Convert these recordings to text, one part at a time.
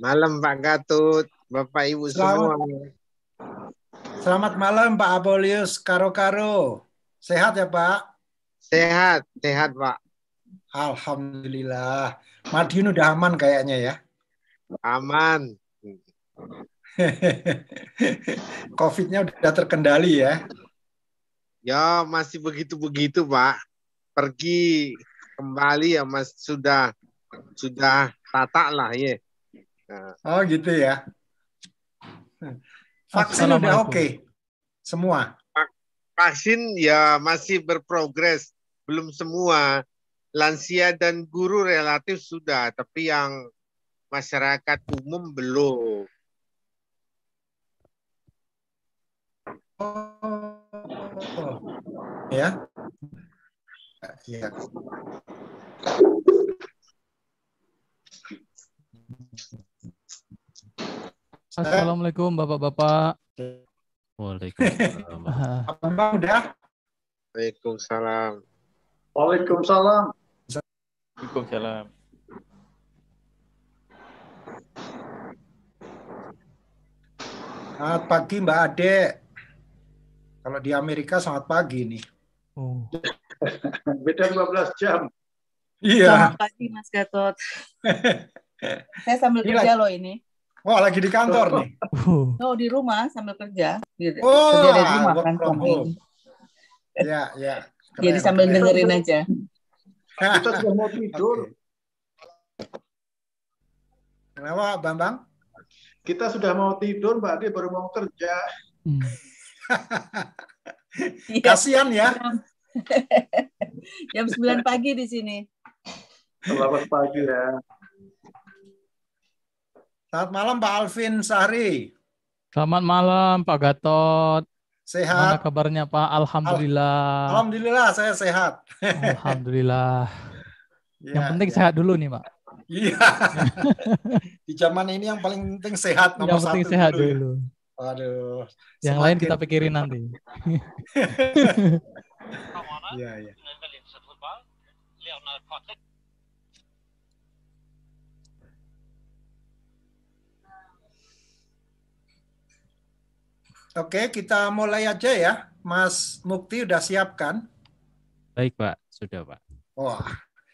Malam Pak Gatut Bapak Ibu selamat, semua. Selamat malam Pak Apolius Karo-Karo. Sehat ya Pak? Sehat, sehat Pak. Alhamdulillah. Madiun udah aman kayaknya ya? Aman. Covid-nya udah terkendali ya? Ya masih begitu-begitu Pak. Pergi kembali ya Mas sudah sudah tata lah ya. Oh gitu ya. Vaksin udah oke okay. semua. Vaksin ya masih berprogres, belum semua. Lansia dan guru relatif sudah, tapi yang masyarakat umum belum. Oh. Ya. Ya. Assalamualaikum Bapak-bapak. Waalaikumsalam. Apa udah? Waalaikumsalam. Waalaikumsalam. Waalaikumsalam. Selamat pagi Mbak Ade. Kalau di Amerika sangat pagi nih. Oh. Beda 12 jam. Iya. Selamat pagi Mas Gatot. Saya sambil kerja loh ini oh, lagi di kantor nih. Oh, oh di rumah sambil kerja. Di, oh, kerja dari ah, rumah kan Iya, iya. Jadi sambil keren. dengerin aja. Kita sudah mau tidur. Okay. Kenapa, Bambang? Kita sudah mau tidur, Mbak Adi baru mau kerja. Hmm. Iya. Kasihan ya. Jam 9 pagi di sini. Selamat pagi ya. Selamat malam Pak Alvin Sahri. Selamat malam Pak Gatot. Sehat. Mana kabarnya Pak? Alhamdulillah. Alhamdulillah saya sehat. Alhamdulillah. ya, yang penting ya. sehat dulu nih Pak. Iya. Di zaman ini yang paling penting sehat nomor yang satu penting sehat dulu. Ya. dulu. Aduh. Yang lain kita pikirin nanti. Iya, iya. Oke, kita mulai aja ya. Mas Mukti udah siapkan. Baik, Pak. Sudah, Pak. Wah,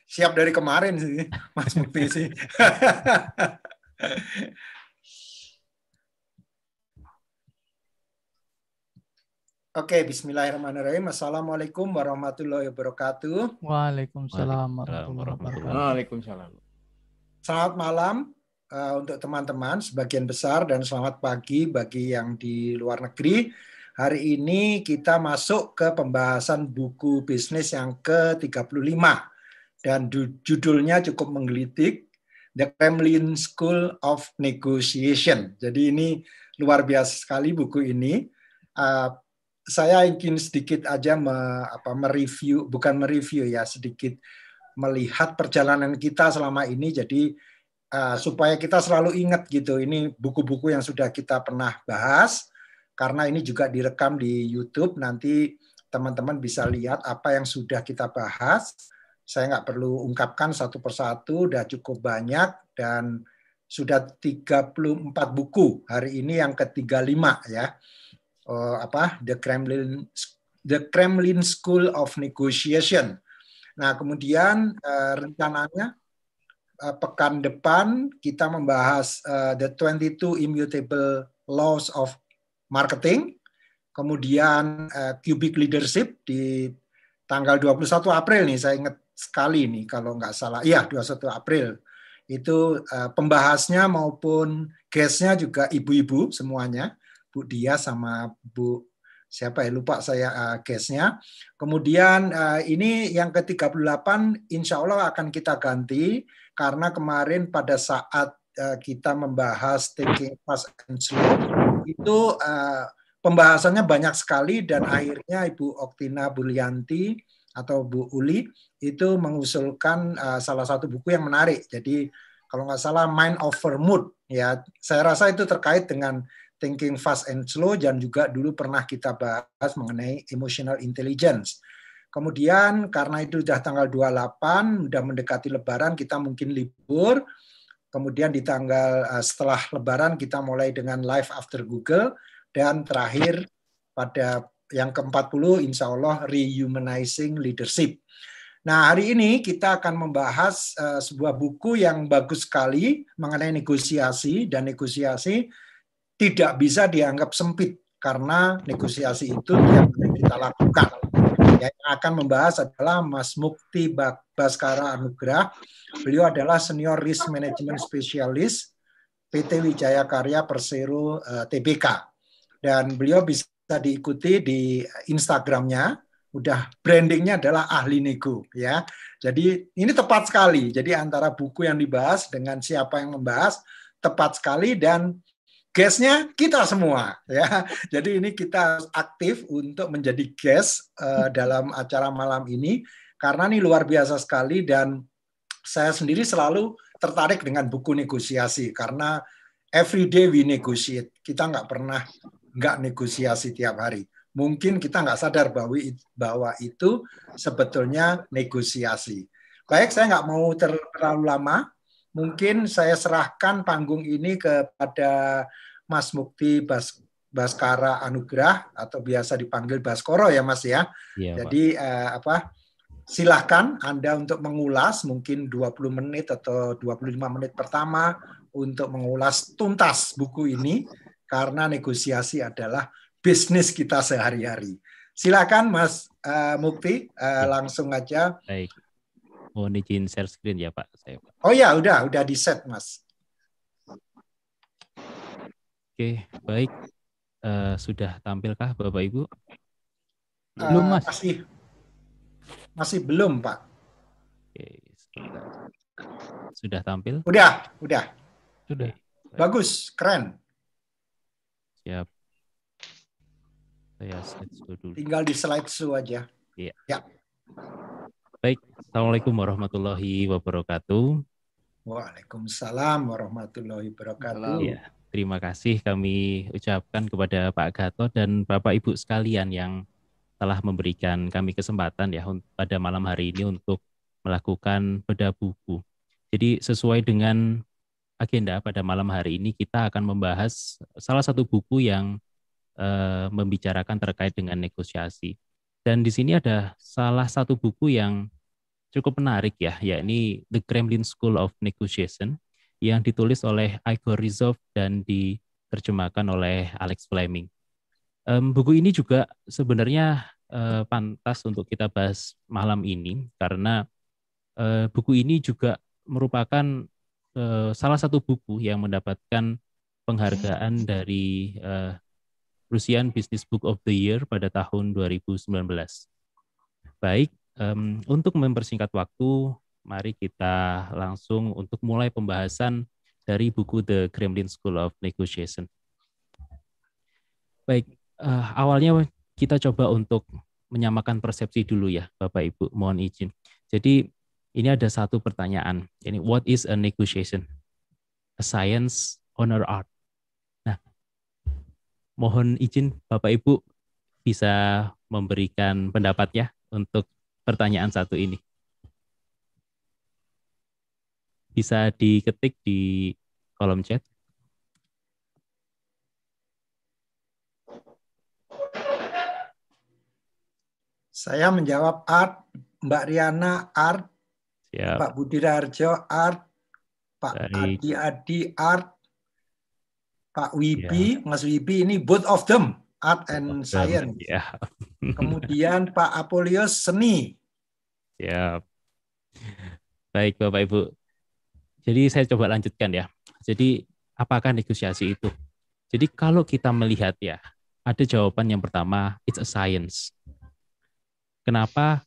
siap dari kemarin sih, Mas Mukti sih. Oke, bismillahirrahmanirrahim. Assalamualaikum warahmatullahi wabarakatuh. Waalaikumsalam warahmatullahi wabarakatuh. Waalaikumsalam. Selamat malam. Eh, untuk teman-teman sebagian besar dan selamat pagi bagi yang di luar negeri. Hari ini kita masuk ke pembahasan buku bisnis yang ke-35 dan judulnya cukup menggelitik The Kremlin School of Negotiation. Jadi ini luar biasa sekali buku ini. Uh, saya ingin sedikit aja me, apa, mereview, bukan mereview ya, sedikit melihat perjalanan kita selama ini. Jadi Eh, supaya kita selalu ingat gitu ini buku-buku yang sudah kita pernah bahas karena ini juga direkam di YouTube nanti teman-teman bisa lihat apa yang sudah kita bahas saya nggak perlu ungkapkan satu persatu sudah cukup banyak dan sudah 34 buku hari ini yang ke-35 ya uh, apa The Kremlin The Kremlin School of Negotiation nah kemudian uh, rencananya Eh, pekan depan kita membahas uh, the 22 immutable laws of marketing, kemudian uh, cubic leadership di tanggal 21 April nih saya ingat sekali nih kalau nggak salah. Iya, 21 April. Itu uh, pembahasnya maupun guestnya juga ibu-ibu semuanya, Bu Dia sama Bu siapa ya lupa saya uh, case-nya. Kemudian uh, ini yang ke-38 insya Allah akan kita ganti karena kemarin pada saat uh, kita membahas thinking fast and slow itu uh, pembahasannya banyak sekali dan akhirnya Ibu Oktina Bulianti atau Bu Uli itu mengusulkan uh, salah satu buku yang menarik. Jadi kalau nggak salah Mind Over Mood ya. Saya rasa itu terkait dengan Thinking Fast and Slow dan juga dulu pernah kita bahas mengenai emotional intelligence. Kemudian karena itu sudah tanggal 28, sudah mendekati lebaran, kita mungkin libur. Kemudian di tanggal eh, setelah lebaran kita mulai dengan live after Google. Dan terakhir pada yang ke-40 insya Allah Rehumanizing Leadership. Nah, hari ini kita akan membahas uh, sebuah buku yang bagus sekali mengenai negosiasi dan negosiasi tidak bisa dianggap sempit karena negosiasi itu yang kita lakukan. Ya, yang akan membahas adalah Mas Mukti Baskara Anugrah. Beliau adalah Senior Risk Management Specialist PT Wijaya Karya Persero uh, eh, TBK. Dan beliau bisa diikuti di Instagramnya. Udah brandingnya adalah ahli nego ya. Jadi ini tepat sekali. Jadi antara buku yang dibahas dengan siapa yang membahas tepat sekali dan gasnya kita semua ya. Jadi ini kita aktif untuk menjadi gas uh, eh, dalam acara malam ini karena ini luar biasa sekali dan saya sendiri selalu tertarik dengan buku negosiasi karena every day we negotiate. Kita nggak pernah nggak negosiasi tiap hari. Mungkin kita nggak sadar bahwa, bahwa itu sebetulnya negosiasi. Baik, saya nggak mau terlalu lama. Mungkin saya serahkan panggung ini kepada Mas Mukti Bas Baskara Anugrah atau biasa dipanggil Baskoro ya Mas ya. Iya, Jadi Eh, apa silahkan Anda untuk mengulas mungkin 20 menit atau 25 menit pertama untuk mengulas tuntas buku ini karena negosiasi adalah bisnis kita sehari-hari. Silakan Mas uh, Mukti uh, ya. langsung aja. Baik. Mohon izin share screen ya Pak saya. Pak. Oh ya, udah udah di set Mas. Oke, baik. Uh, sudah tampilkah Bapak Ibu? Eh, belum, Mas. Uh, masih masih belum, Pak. Oke, sebentar. Sudah tampil? Udah, udah. Sudah. Bagus, keren. Siap. Saya slide dulu. Tinggal di slide show aja. Iya. Ya. Baik, Assalamualaikum warahmatullahi wabarakatuh. Waalaikumsalam warahmatullahi wabarakatuh. Ya terima kasih kami ucapkan kepada Pak Gato dan Bapak Ibu sekalian yang telah memberikan kami kesempatan ya pada malam hari ini untuk melakukan bedah buku. Jadi sesuai dengan agenda pada malam hari ini kita akan membahas salah satu buku yang e, membicarakan terkait dengan negosiasi. Dan di sini ada salah satu buku yang cukup menarik ya, yakni The Kremlin School of Negotiation yang ditulis oleh Igor Rizov dan diterjemahkan oleh Alex Fleming. Um, buku ini juga sebenarnya uh, pantas untuk kita bahas malam ini karena uh, buku ini juga merupakan uh, salah satu buku yang mendapatkan penghargaan dari uh, Rusian Business Book of the Year pada tahun 2019. Baik, um, untuk mempersingkat waktu, mari kita langsung untuk mulai pembahasan dari buku The Kremlin School of Negotiation. Baik, uh, awalnya kita coba untuk menyamakan persepsi dulu ya, Bapak Ibu, mohon izin. Jadi ini ada satu pertanyaan. Ini what is a negotiation? A science honor art? Nah, mohon izin Bapak Ibu bisa memberikan pendapat ya untuk pertanyaan satu ini. bisa diketik di kolom chat. Saya menjawab art, Mbak Riana art, Siap. Pak Budi Rarjo art, Pak Baik. Adi Adi art, Pak Wibi, ya. Mas Wibi ini both of them art and both science. Ya. Kemudian Pak apolios seni. Siap. Baik Bapak Ibu, jadi saya coba lanjutkan ya. Jadi apakah negosiasi itu? Jadi kalau kita melihat ya, ada jawaban yang pertama, it's a science. Kenapa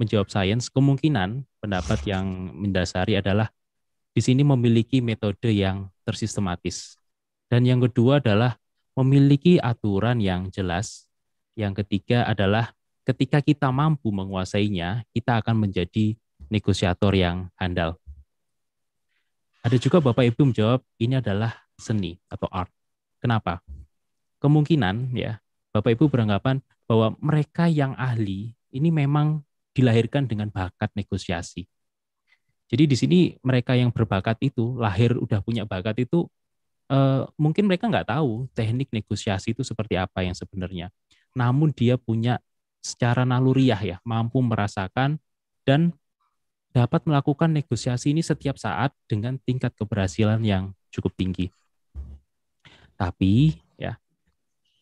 menjawab science? Kemungkinan pendapat yang mendasari adalah di sini memiliki metode yang tersistematis. Dan yang kedua adalah memiliki aturan yang jelas. Yang ketiga adalah ketika kita mampu menguasainya, kita akan menjadi negosiator yang handal. Ada juga Bapak Ibu menjawab ini adalah seni atau art. Kenapa? Kemungkinan ya Bapak Ibu beranggapan bahwa mereka yang ahli ini memang dilahirkan dengan bakat negosiasi. Jadi di sini mereka yang berbakat itu lahir udah punya bakat itu eh, mungkin mereka nggak tahu teknik negosiasi itu seperti apa yang sebenarnya. Namun dia punya secara naluriah ya mampu merasakan dan dapat melakukan negosiasi ini setiap saat dengan tingkat keberhasilan yang cukup tinggi. Tapi ya,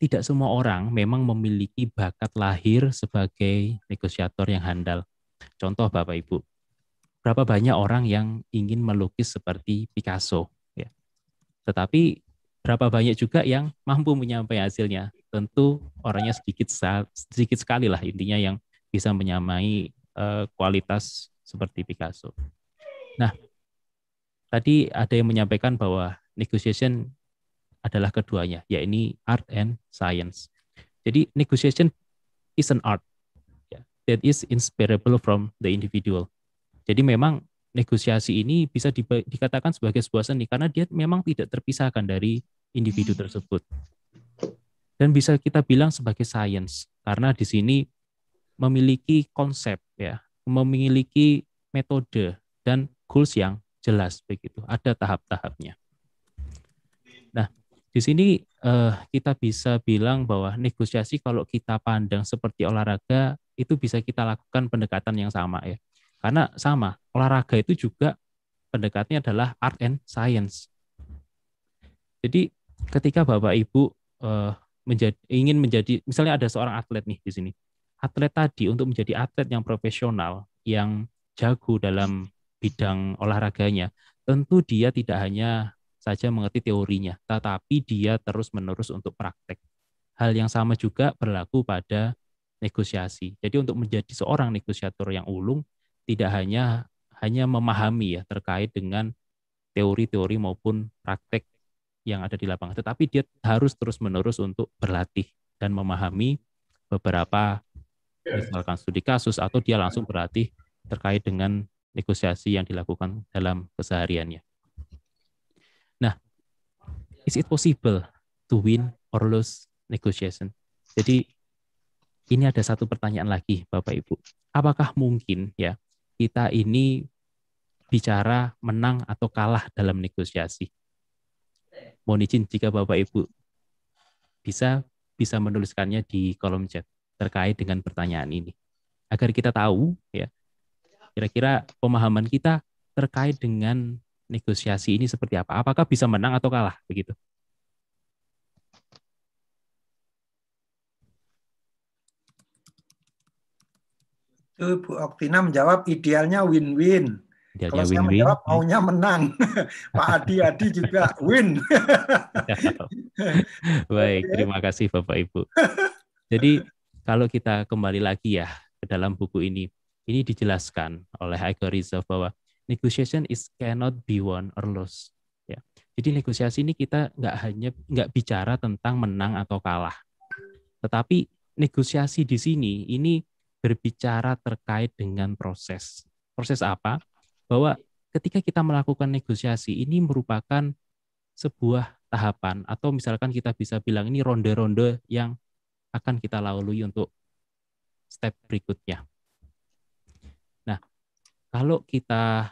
tidak semua orang memang memiliki bakat lahir sebagai negosiator yang handal. Contoh Bapak Ibu, berapa banyak orang yang ingin melukis seperti Picasso, ya. Tetapi berapa banyak juga yang mampu menyampaikan hasilnya. Tentu orangnya sedikit sedikit sekali lah intinya yang bisa menyamai eh, kualitas seperti Picasso. Nah, tadi ada yang menyampaikan bahwa negotiation adalah keduanya, yaitu art and science. Jadi negotiation is an art ya, that is inspirable from the individual. Jadi memang negosiasi ini bisa dikatakan sebagai sebuah seni karena dia memang tidak terpisahkan dari individu tersebut. Dan bisa kita bilang sebagai science karena di sini memiliki konsep ya, memiliki metode dan goals yang jelas begitu. Ada tahap-tahapnya. Nah, di sini eh, kita bisa bilang bahwa negosiasi kalau kita pandang seperti olahraga itu bisa kita lakukan pendekatan yang sama ya. Karena sama, olahraga itu juga pendekatnya adalah art and science. Jadi ketika Bapak Ibu eh, menjadi ingin menjadi misalnya ada seorang atlet nih di sini atlet tadi untuk menjadi atlet yang profesional, yang jago dalam bidang olahraganya, tentu dia tidak hanya saja mengerti teorinya, tetapi dia terus-menerus untuk praktek. Hal yang sama juga berlaku pada negosiasi. Jadi untuk menjadi seorang negosiator yang ulung, tidak hanya hanya memahami ya terkait dengan teori-teori maupun praktek yang ada di lapangan, tetapi dia harus terus-menerus untuk berlatih dan memahami beberapa Iya. misalkan studi kasus atau dia langsung berlatih terkait dengan negosiasi yang dilakukan dalam kesehariannya. Nah, is it possible to win or lose negotiation? Jadi ini ada satu pertanyaan lagi Bapak Ibu. Apakah mungkin ya kita ini bicara menang atau kalah dalam negosiasi? Mohon izin jika Bapak Ibu bisa bisa menuliskannya di kolom chat terkait dengan pertanyaan ini agar kita tahu ya kira-kira pemahaman kita terkait dengan negosiasi ini seperti apa apakah bisa menang atau kalah begitu itu Bu Oktina menjawab idealnya win-win. Idealnya Kalau win -win. saya menjawab maunya menang. Pak Adi Adi juga win. Baik, terima kasih Bapak Ibu. Jadi kalau kita kembali lagi ya ke dalam buku ini, ini dijelaskan oleh Igor Rizov bahwa negotiation is cannot be won or lost. Ya. Jadi negosiasi ini kita nggak hanya nggak bicara tentang menang atau kalah, tetapi negosiasi di sini ini berbicara terkait dengan proses. Proses apa? Bahwa ketika kita melakukan negosiasi ini merupakan sebuah tahapan atau misalkan kita bisa bilang ini ronde-ronde yang akan kita lalui untuk step berikutnya. Nah, kalau kita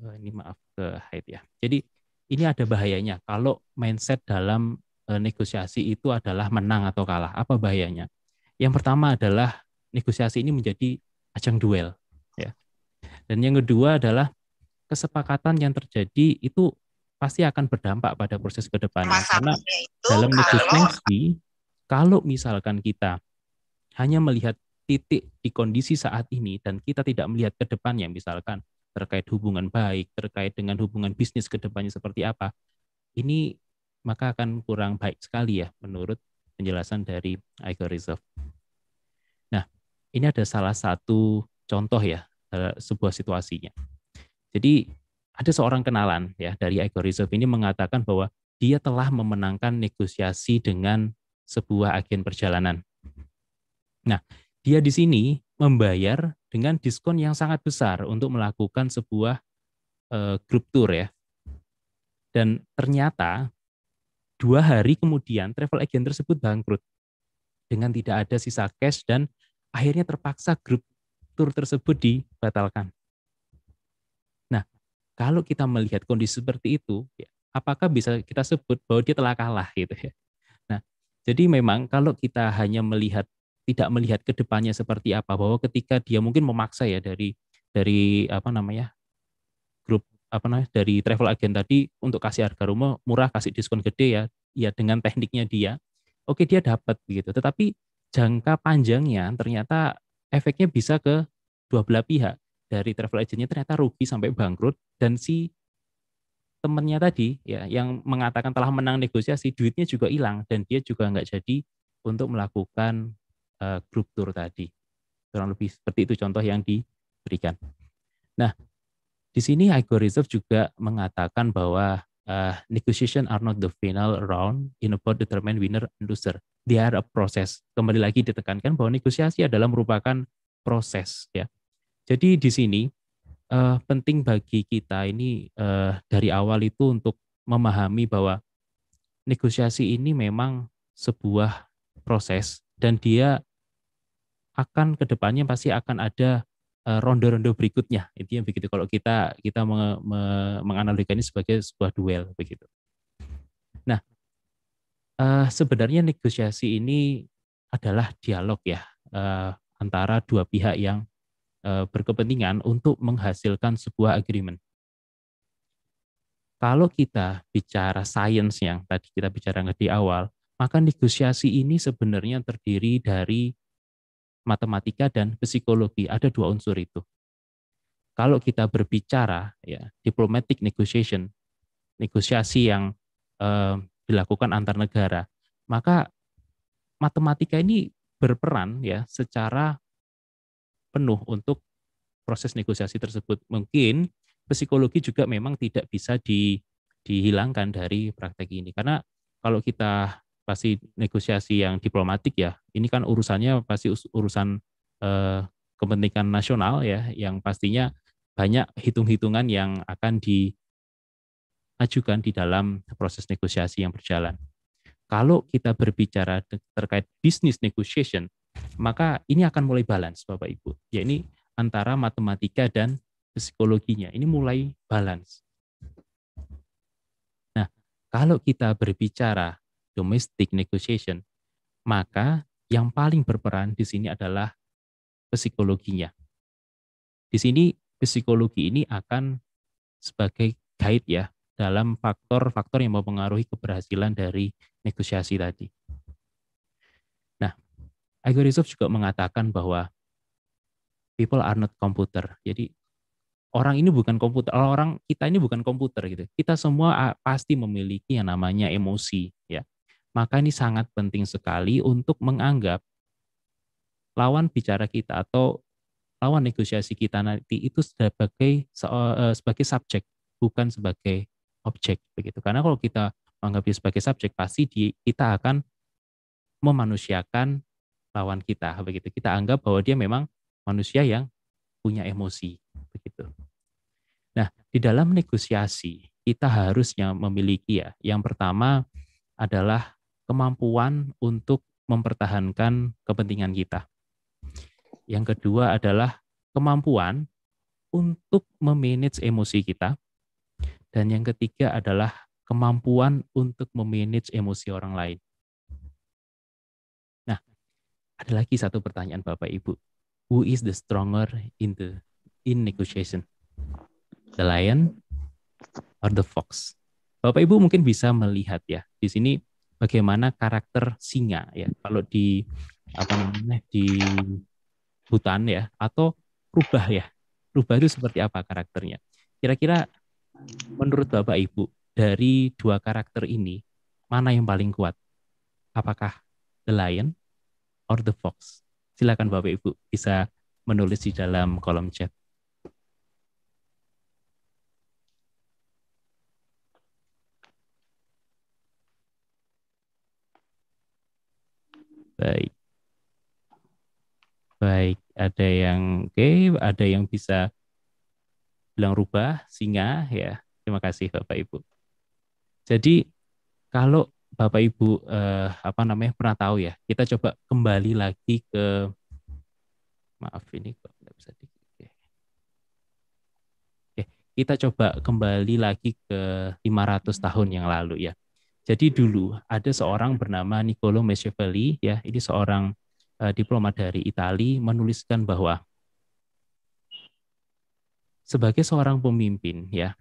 eh, ini maaf ke height ya. Jadi ini ada bahayanya kalau mindset dalam eh, negosiasi itu adalah menang atau kalah. Apa bahayanya? Yang pertama adalah negosiasi ini menjadi ajang duel, ya. Dan yang kedua adalah kesepakatan yang terjadi itu pasti akan berdampak pada proses ke depannya. Karena dalam negosiasi kalau misalkan kita hanya melihat titik di kondisi saat ini dan kita tidak melihat ke depannya misalkan terkait hubungan baik, terkait dengan hubungan bisnis ke depannya seperti apa, ini maka akan kurang baik sekali ya menurut penjelasan dari Igor Reserve. Nah, ini ada salah satu contoh ya eh, sebuah situasinya. Jadi ada seorang kenalan ya dari Igor Reserve ini mengatakan bahwa dia telah memenangkan negosiasi dengan sebuah agen perjalanan. Nah, dia di sini membayar dengan diskon yang sangat besar untuk melakukan sebuah e, grup tour ya. Dan ternyata dua hari kemudian travel agent tersebut bangkrut dengan tidak ada sisa cash dan akhirnya terpaksa grup tour tersebut dibatalkan. Nah, kalau kita melihat kondisi seperti itu, ya, apakah bisa kita sebut bahwa dia telah kalah gitu ya? Jadi memang kalau kita hanya melihat tidak melihat ke depannya seperti apa bahwa ketika dia mungkin memaksa ya dari dari apa namanya grup apa namanya dari travel agent tadi untuk kasih harga rumah murah kasih diskon gede ya ya dengan tekniknya dia oke dia dapat begitu tetapi jangka panjangnya ternyata efeknya bisa ke dua belah pihak dari travel agentnya ternyata rugi sampai bangkrut dan si temennya tadi ya yang mengatakan telah menang negosiasi duitnya juga hilang dan dia juga nggak jadi untuk melakukan uh, eh, grup tour tadi kurang lebih seperti itu contoh yang diberikan. Nah di sini Igor Reserve juga mengatakan bahwa uh, negotiation are not the final round in about determine winner and loser. They are a process. Kembali lagi ditekankan bahwa negosiasi adalah merupakan proses ya. Jadi di sini uh, penting bagi kita ini uh, dari awal itu untuk memahami bahwa negosiasi ini memang sebuah proses dan dia akan kedepannya pasti akan ada eh, ronde-ronde berikutnya intinya begitu kalau kita kita me, me, ini sebagai sebuah duel begitu. Nah uh, sebenarnya negosiasi ini adalah dialog ya uh, antara dua pihak yang Eh, berkepentingan untuk menghasilkan sebuah agreement. Kalau kita bicara sains yang tadi kita bicara di awal, maka negosiasi ini sebenarnya terdiri dari matematika dan psikologi. Ada dua unsur itu. Kalau kita berbicara ya diplomatic negotiation, negosiasi yang eh, dilakukan antar negara, maka matematika ini berperan ya secara penuh untuk proses negosiasi tersebut. Mungkin psikologi juga memang tidak bisa di, dihilangkan dari praktek ini karena kalau kita pasti negosiasi yang diplomatik ya, ini kan urusannya pasti urusan eh, kepentingan nasional ya, yang pastinya banyak hitung-hitungan yang akan diajukan di dalam proses negosiasi yang berjalan. Kalau kita berbicara terkait bisnis negotiation, maka ini akan mulai balance Bapak Ibu. Ya ini antara matematika dan psikologinya. Ini mulai balance. Nah, kalau kita berbicara domestic negotiation, maka yang paling berperan di sini adalah psikologinya. Di sini psikologi ini akan sebagai guide ya dalam faktor-faktor yang mempengaruhi keberhasilan dari negosiasi tadi. Algorithm juga mengatakan bahwa people are not computer. Jadi orang ini bukan komputer, orang kita ini bukan komputer gitu. Kita semua ah, pasti memiliki yang namanya emosi ya. Maka ini sangat penting sekali untuk menganggap lawan bicara kita atau lawan negosiasi kita nanti itu sebagai eh, eh, sebagai subjek bukan sebagai objek begitu. Karena kalau kita menganggapnya sebagai subjek pasti di, kita akan memanusiakan lawan kita begitu. Kita anggap bahwa dia memang manusia yang punya emosi begitu. Nah, di dalam negosiasi kita harusnya memiliki ya. Yang pertama adalah kemampuan untuk mempertahankan kepentingan kita. Yang kedua adalah kemampuan untuk memanage emosi kita. Dan yang ketiga adalah kemampuan untuk memanage emosi orang lain ada lagi satu pertanyaan Bapak Ibu. Who is the stronger in the in negotiation? The lion or the fox? Bapak Ibu mungkin bisa melihat ya di sini bagaimana karakter singa ya kalau di apa namanya di hutan ya atau rubah ya. Rubah itu seperti apa karakternya? Kira-kira menurut Bapak Ibu dari dua karakter ini mana yang paling kuat? Apakah the lion or the fox? Silakan Bapak Ibu bisa menulis di dalam kolom chat. Baik. Baik, ada yang oke, okay, ada yang bisa bilang rubah, singa ya. Terima kasih Bapak Ibu. Jadi kalau Bapak Ibu eh, apa namanya pernah tahu ya. Kita coba kembali lagi ke maaf ini kok tidak bisa di Oke, kita coba kembali lagi ke 500 tahun yang lalu ya. Jadi dulu ada seorang bernama Niccolo Machiavelli ya, ini seorang eh, diplomat dari Italia menuliskan bahwa sebagai seorang pemimpin ya,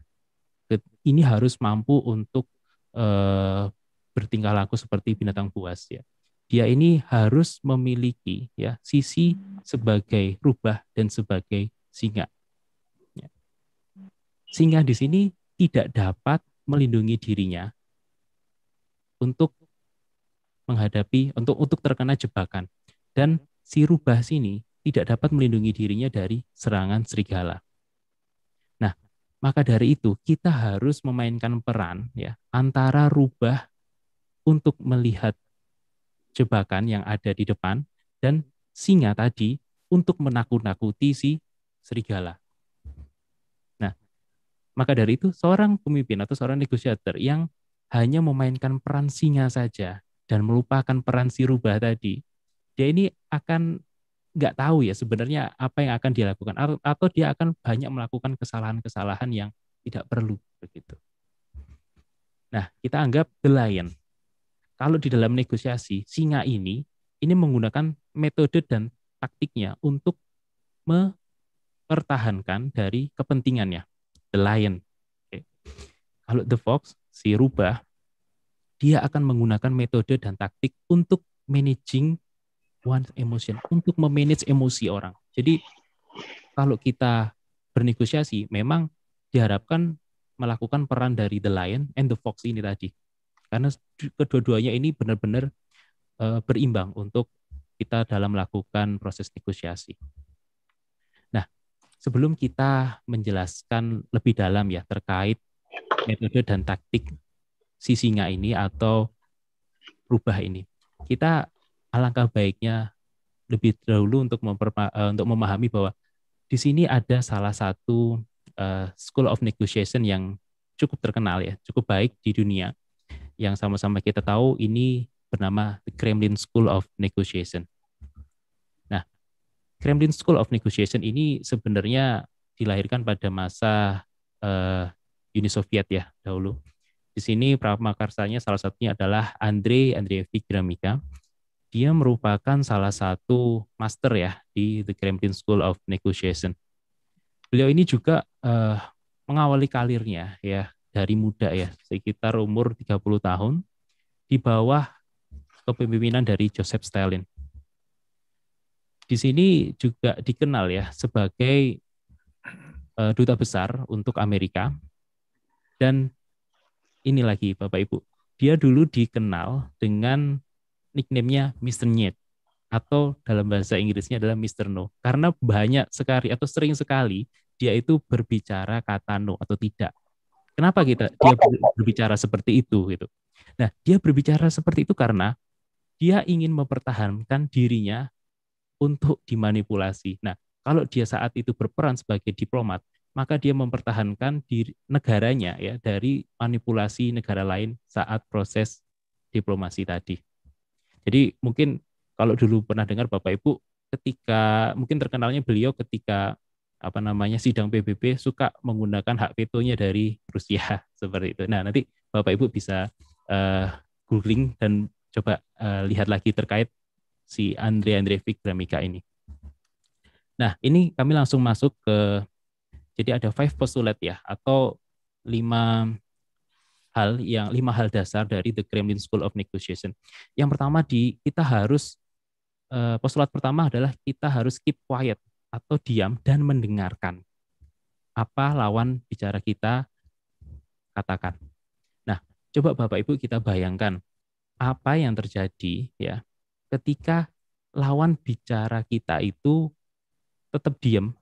ini harus mampu untuk eh, bertingkah laku seperti binatang buas ya. Dia ini harus memiliki ya sisi sebagai rubah dan sebagai singa. Ya. Singa di sini tidak dapat melindungi dirinya untuk menghadapi untuk untuk terkena jebakan dan si rubah sini tidak dapat melindungi dirinya dari serangan serigala. Nah, maka dari itu kita harus memainkan peran ya antara rubah untuk melihat jebakan yang ada di depan dan singa tadi untuk menakut-nakuti si serigala. Nah, maka dari itu seorang pemimpin atau seorang negosiator yang hanya memainkan peran singa saja dan melupakan peran si rubah tadi, dia ini akan nggak tahu ya sebenarnya apa yang akan dia lakukan atau dia akan banyak melakukan kesalahan-kesalahan yang tidak perlu begitu. Nah, kita anggap the lion kalau di dalam negosiasi singa ini ini menggunakan metode dan taktiknya untuk mempertahankan dari kepentingannya the lion okay. kalau the fox si rubah dia akan menggunakan metode dan taktik untuk managing one emotion untuk memanage emosi orang jadi kalau kita bernegosiasi memang diharapkan melakukan peran dari the lion and the fox ini tadi karena kedua-duanya ini benar-benar uh, berimbang untuk kita dalam melakukan proses negosiasi. Nah, sebelum kita menjelaskan lebih dalam ya terkait metode dan taktik sisinya ini atau rubah ini, kita alangkah baiknya lebih dahulu untuk eh, untuk memahami bahwa di sini ada salah satu uh, school of negotiation yang cukup terkenal ya, cukup baik di dunia yang sama-sama kita tahu ini bernama The Kremlin School of Negotiation. Nah, Kremlin School of Negotiation ini sebenarnya dilahirkan pada masa uh, Uni Soviet ya dahulu. Di sini pramakarsanya salah satunya adalah Andrei Andreevich Gramika. Dia merupakan salah satu master ya di The Kremlin School of Negotiation. Beliau ini juga uh, mengawali karirnya ya dari muda ya, sekitar umur 30 tahun, di bawah kepemimpinan dari Joseph Stalin. Di sini juga dikenal ya sebagai eh, duta besar untuk Amerika. Dan ini lagi Bapak Ibu, dia dulu dikenal dengan nicknamenya Mr. Nyet atau dalam bahasa Inggrisnya adalah Mr. No karena banyak sekali atau sering sekali dia itu berbicara kata no atau tidak Kenapa kita dia berbicara seperti itu gitu? Nah, dia berbicara seperti itu karena dia ingin mempertahankan dirinya untuk dimanipulasi. Nah, kalau dia saat itu berperan sebagai diplomat, maka dia mempertahankan diri, negaranya ya dari manipulasi negara lain saat proses diplomasi tadi. Jadi mungkin kalau dulu pernah dengar Bapak Ibu ketika mungkin terkenalnya beliau ketika apa namanya sidang PBB suka menggunakan hak vetonya dari Rusia seperti itu. Nah nanti Bapak Ibu bisa uh, googling dan coba uh, lihat lagi terkait si Andre Andreevich Gramika ini. Nah ini kami langsung masuk ke jadi ada five postulate ya atau lima hal yang lima hal dasar dari The Kremlin School of Negotiation. Yang pertama di kita harus eh, postulat pertama adalah kita harus keep quiet atau diam dan mendengarkan apa lawan bicara kita katakan. Nah, coba Bapak Ibu kita bayangkan apa yang terjadi ya ketika lawan bicara kita itu tetap diam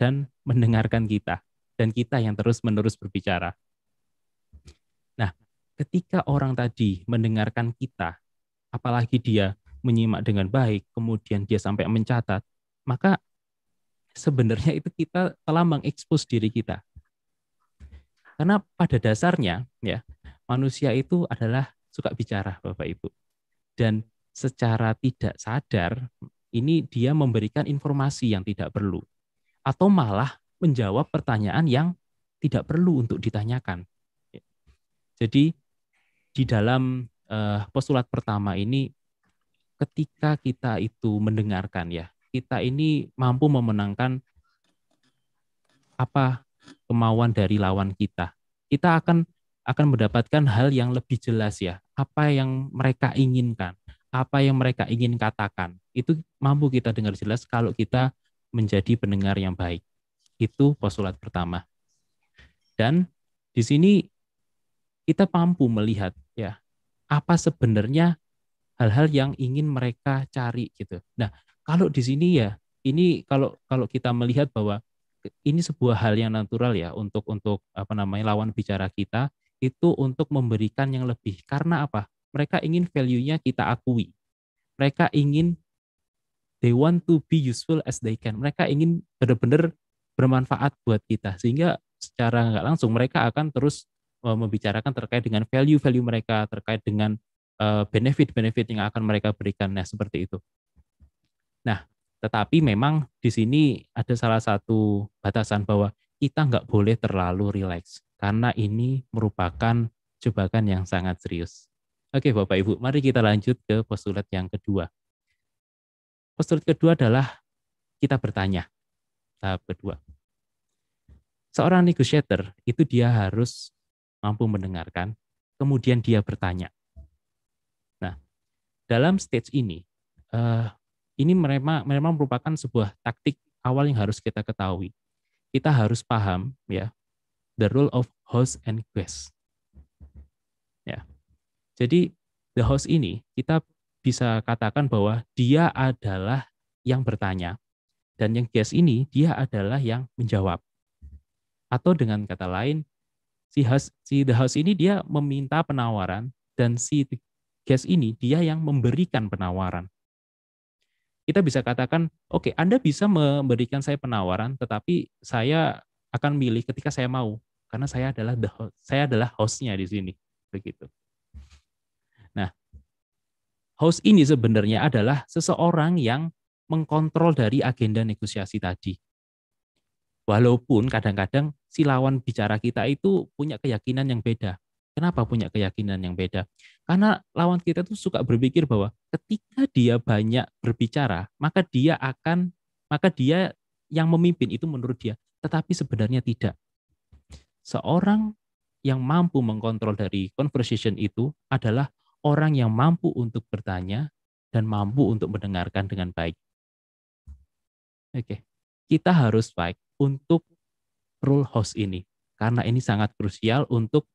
dan mendengarkan kita dan kita yang terus-menerus berbicara. Nah, ketika orang tadi mendengarkan kita, apalagi dia menyimak dengan baik, kemudian dia sampai mencatat, maka sebenarnya itu kita telah mengekspos diri kita. Karena pada dasarnya ya manusia itu adalah suka bicara Bapak Ibu. Dan secara tidak sadar ini dia memberikan informasi yang tidak perlu atau malah menjawab pertanyaan yang tidak perlu untuk ditanyakan. Jadi di dalam eh, postulat pertama ini ketika kita itu mendengarkan ya kita ini mampu memenangkan apa kemauan dari lawan kita. Kita akan akan mendapatkan hal yang lebih jelas ya, apa yang mereka inginkan, apa yang mereka ingin katakan. Itu mampu kita dengar jelas kalau kita menjadi pendengar yang baik. Itu postulat pertama. Dan di sini kita mampu melihat ya, apa sebenarnya hal-hal yang ingin mereka cari gitu. Nah, kalau di sini ya, ini kalau kalau kita melihat bahwa ini sebuah hal yang natural ya untuk untuk apa namanya lawan bicara kita itu untuk memberikan yang lebih karena apa? Mereka ingin value-nya kita akui. Mereka ingin they want to be useful as they can. Mereka ingin benar-benar bermanfaat buat kita sehingga secara nggak langsung mereka akan terus eh, membicarakan terkait dengan value-value mereka terkait dengan eh, benefit-benefit yang akan mereka berikan. Nah, seperti itu. Nah, tetapi memang di sini ada salah satu batasan bahwa kita nggak boleh terlalu rileks karena ini merupakan jebakan yang sangat serius. Oke Bapak Ibu, mari kita lanjut ke postulat yang kedua. Postulat kedua adalah kita bertanya. Tahap kedua. Seorang negotiator itu dia harus mampu mendengarkan, kemudian dia bertanya. Nah, dalam stage ini, uh, ini memang memang merupakan sebuah taktik awal yang harus kita ketahui. Kita harus paham ya the role of host and guest. Ya. Jadi the host ini kita bisa katakan bahwa dia adalah yang bertanya dan yang guest ini dia adalah yang menjawab. Atau dengan kata lain si host si the host ini dia meminta penawaran dan si guest ini dia yang memberikan penawaran kita bisa katakan, oke, okay, Anda bisa memberikan saya penawaran, tetapi saya akan milih ketika saya mau, karena saya adalah the host, saya adalah hostnya di sini, begitu. Nah, host ini sebenarnya adalah seseorang yang mengkontrol dari agenda negosiasi tadi. Walaupun kadang-kadang si lawan bicara kita itu punya keyakinan yang beda. Kenapa punya keyakinan yang beda? Karena lawan kita tuh suka berpikir bahwa ketika dia banyak berbicara, maka dia akan maka dia yang memimpin itu menurut dia. Tetapi sebenarnya tidak. Seorang yang mampu mengkontrol dari conversation itu adalah orang yang mampu untuk bertanya dan mampu untuk mendengarkan dengan baik. Oke. Kita harus baik untuk rule host ini karena ini sangat krusial untuk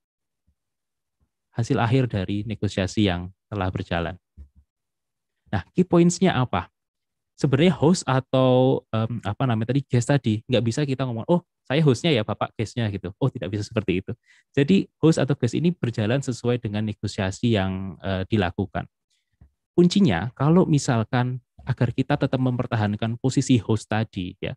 hasil akhir dari negosiasi yang telah berjalan. Nah, key points-nya apa? Sebenarnya host atau um, apa namanya tadi guest tadi nggak bisa kita ngomong, oh saya hostnya ya bapak guestnya gitu. Oh tidak bisa seperti itu. Jadi host atau guest ini berjalan sesuai dengan negosiasi yang uh, dilakukan. Kuncinya kalau misalkan agar kita tetap mempertahankan posisi host tadi ya,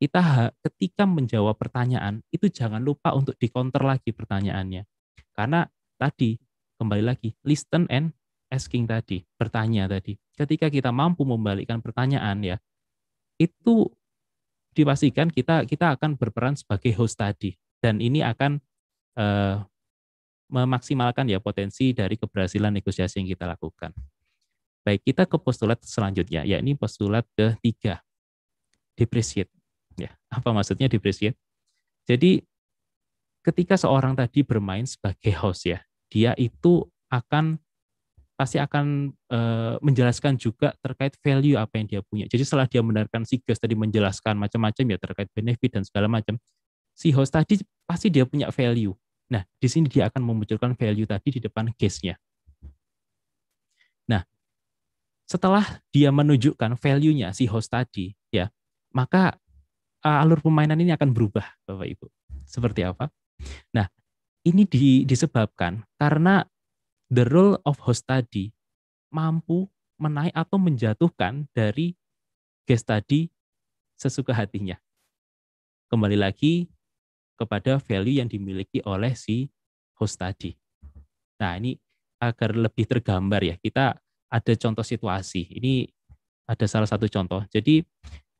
kita ketika menjawab pertanyaan itu jangan lupa untuk dikonter lagi pertanyaannya. Karena tadi kembali lagi listen and asking tadi bertanya tadi ketika kita mampu membalikkan pertanyaan ya itu dipastikan kita kita akan berperan sebagai host tadi dan ini akan eh, memaksimalkan ya potensi dari keberhasilan negosiasi yang kita lakukan. Baik, kita ke postulat selanjutnya, yakni postulat ketiga, depreciate. Ya, apa maksudnya depreciate? Jadi ketika seorang tadi bermain sebagai host ya, dia itu akan pasti akan e, menjelaskan juga terkait value apa yang dia punya. Jadi setelah dia mendengarkan si guest tadi menjelaskan macam-macam ya terkait benefit dan segala macam, si host tadi pasti dia punya value. Nah, di sini dia akan memunculkan value tadi di depan guest-nya. Nah, setelah dia menunjukkan value-nya si host tadi, ya, maka eh, alur pemainan ini akan berubah, Bapak Ibu. Seperti apa? Nah, ini di, disebabkan karena the role of host tadi mampu menaik atau menjatuhkan dari guest tadi sesuka hatinya. Kembali lagi kepada value yang dimiliki oleh si host tadi. Nah, ini agar lebih tergambar ya, kita ada contoh situasi. Ini ada salah satu contoh. Jadi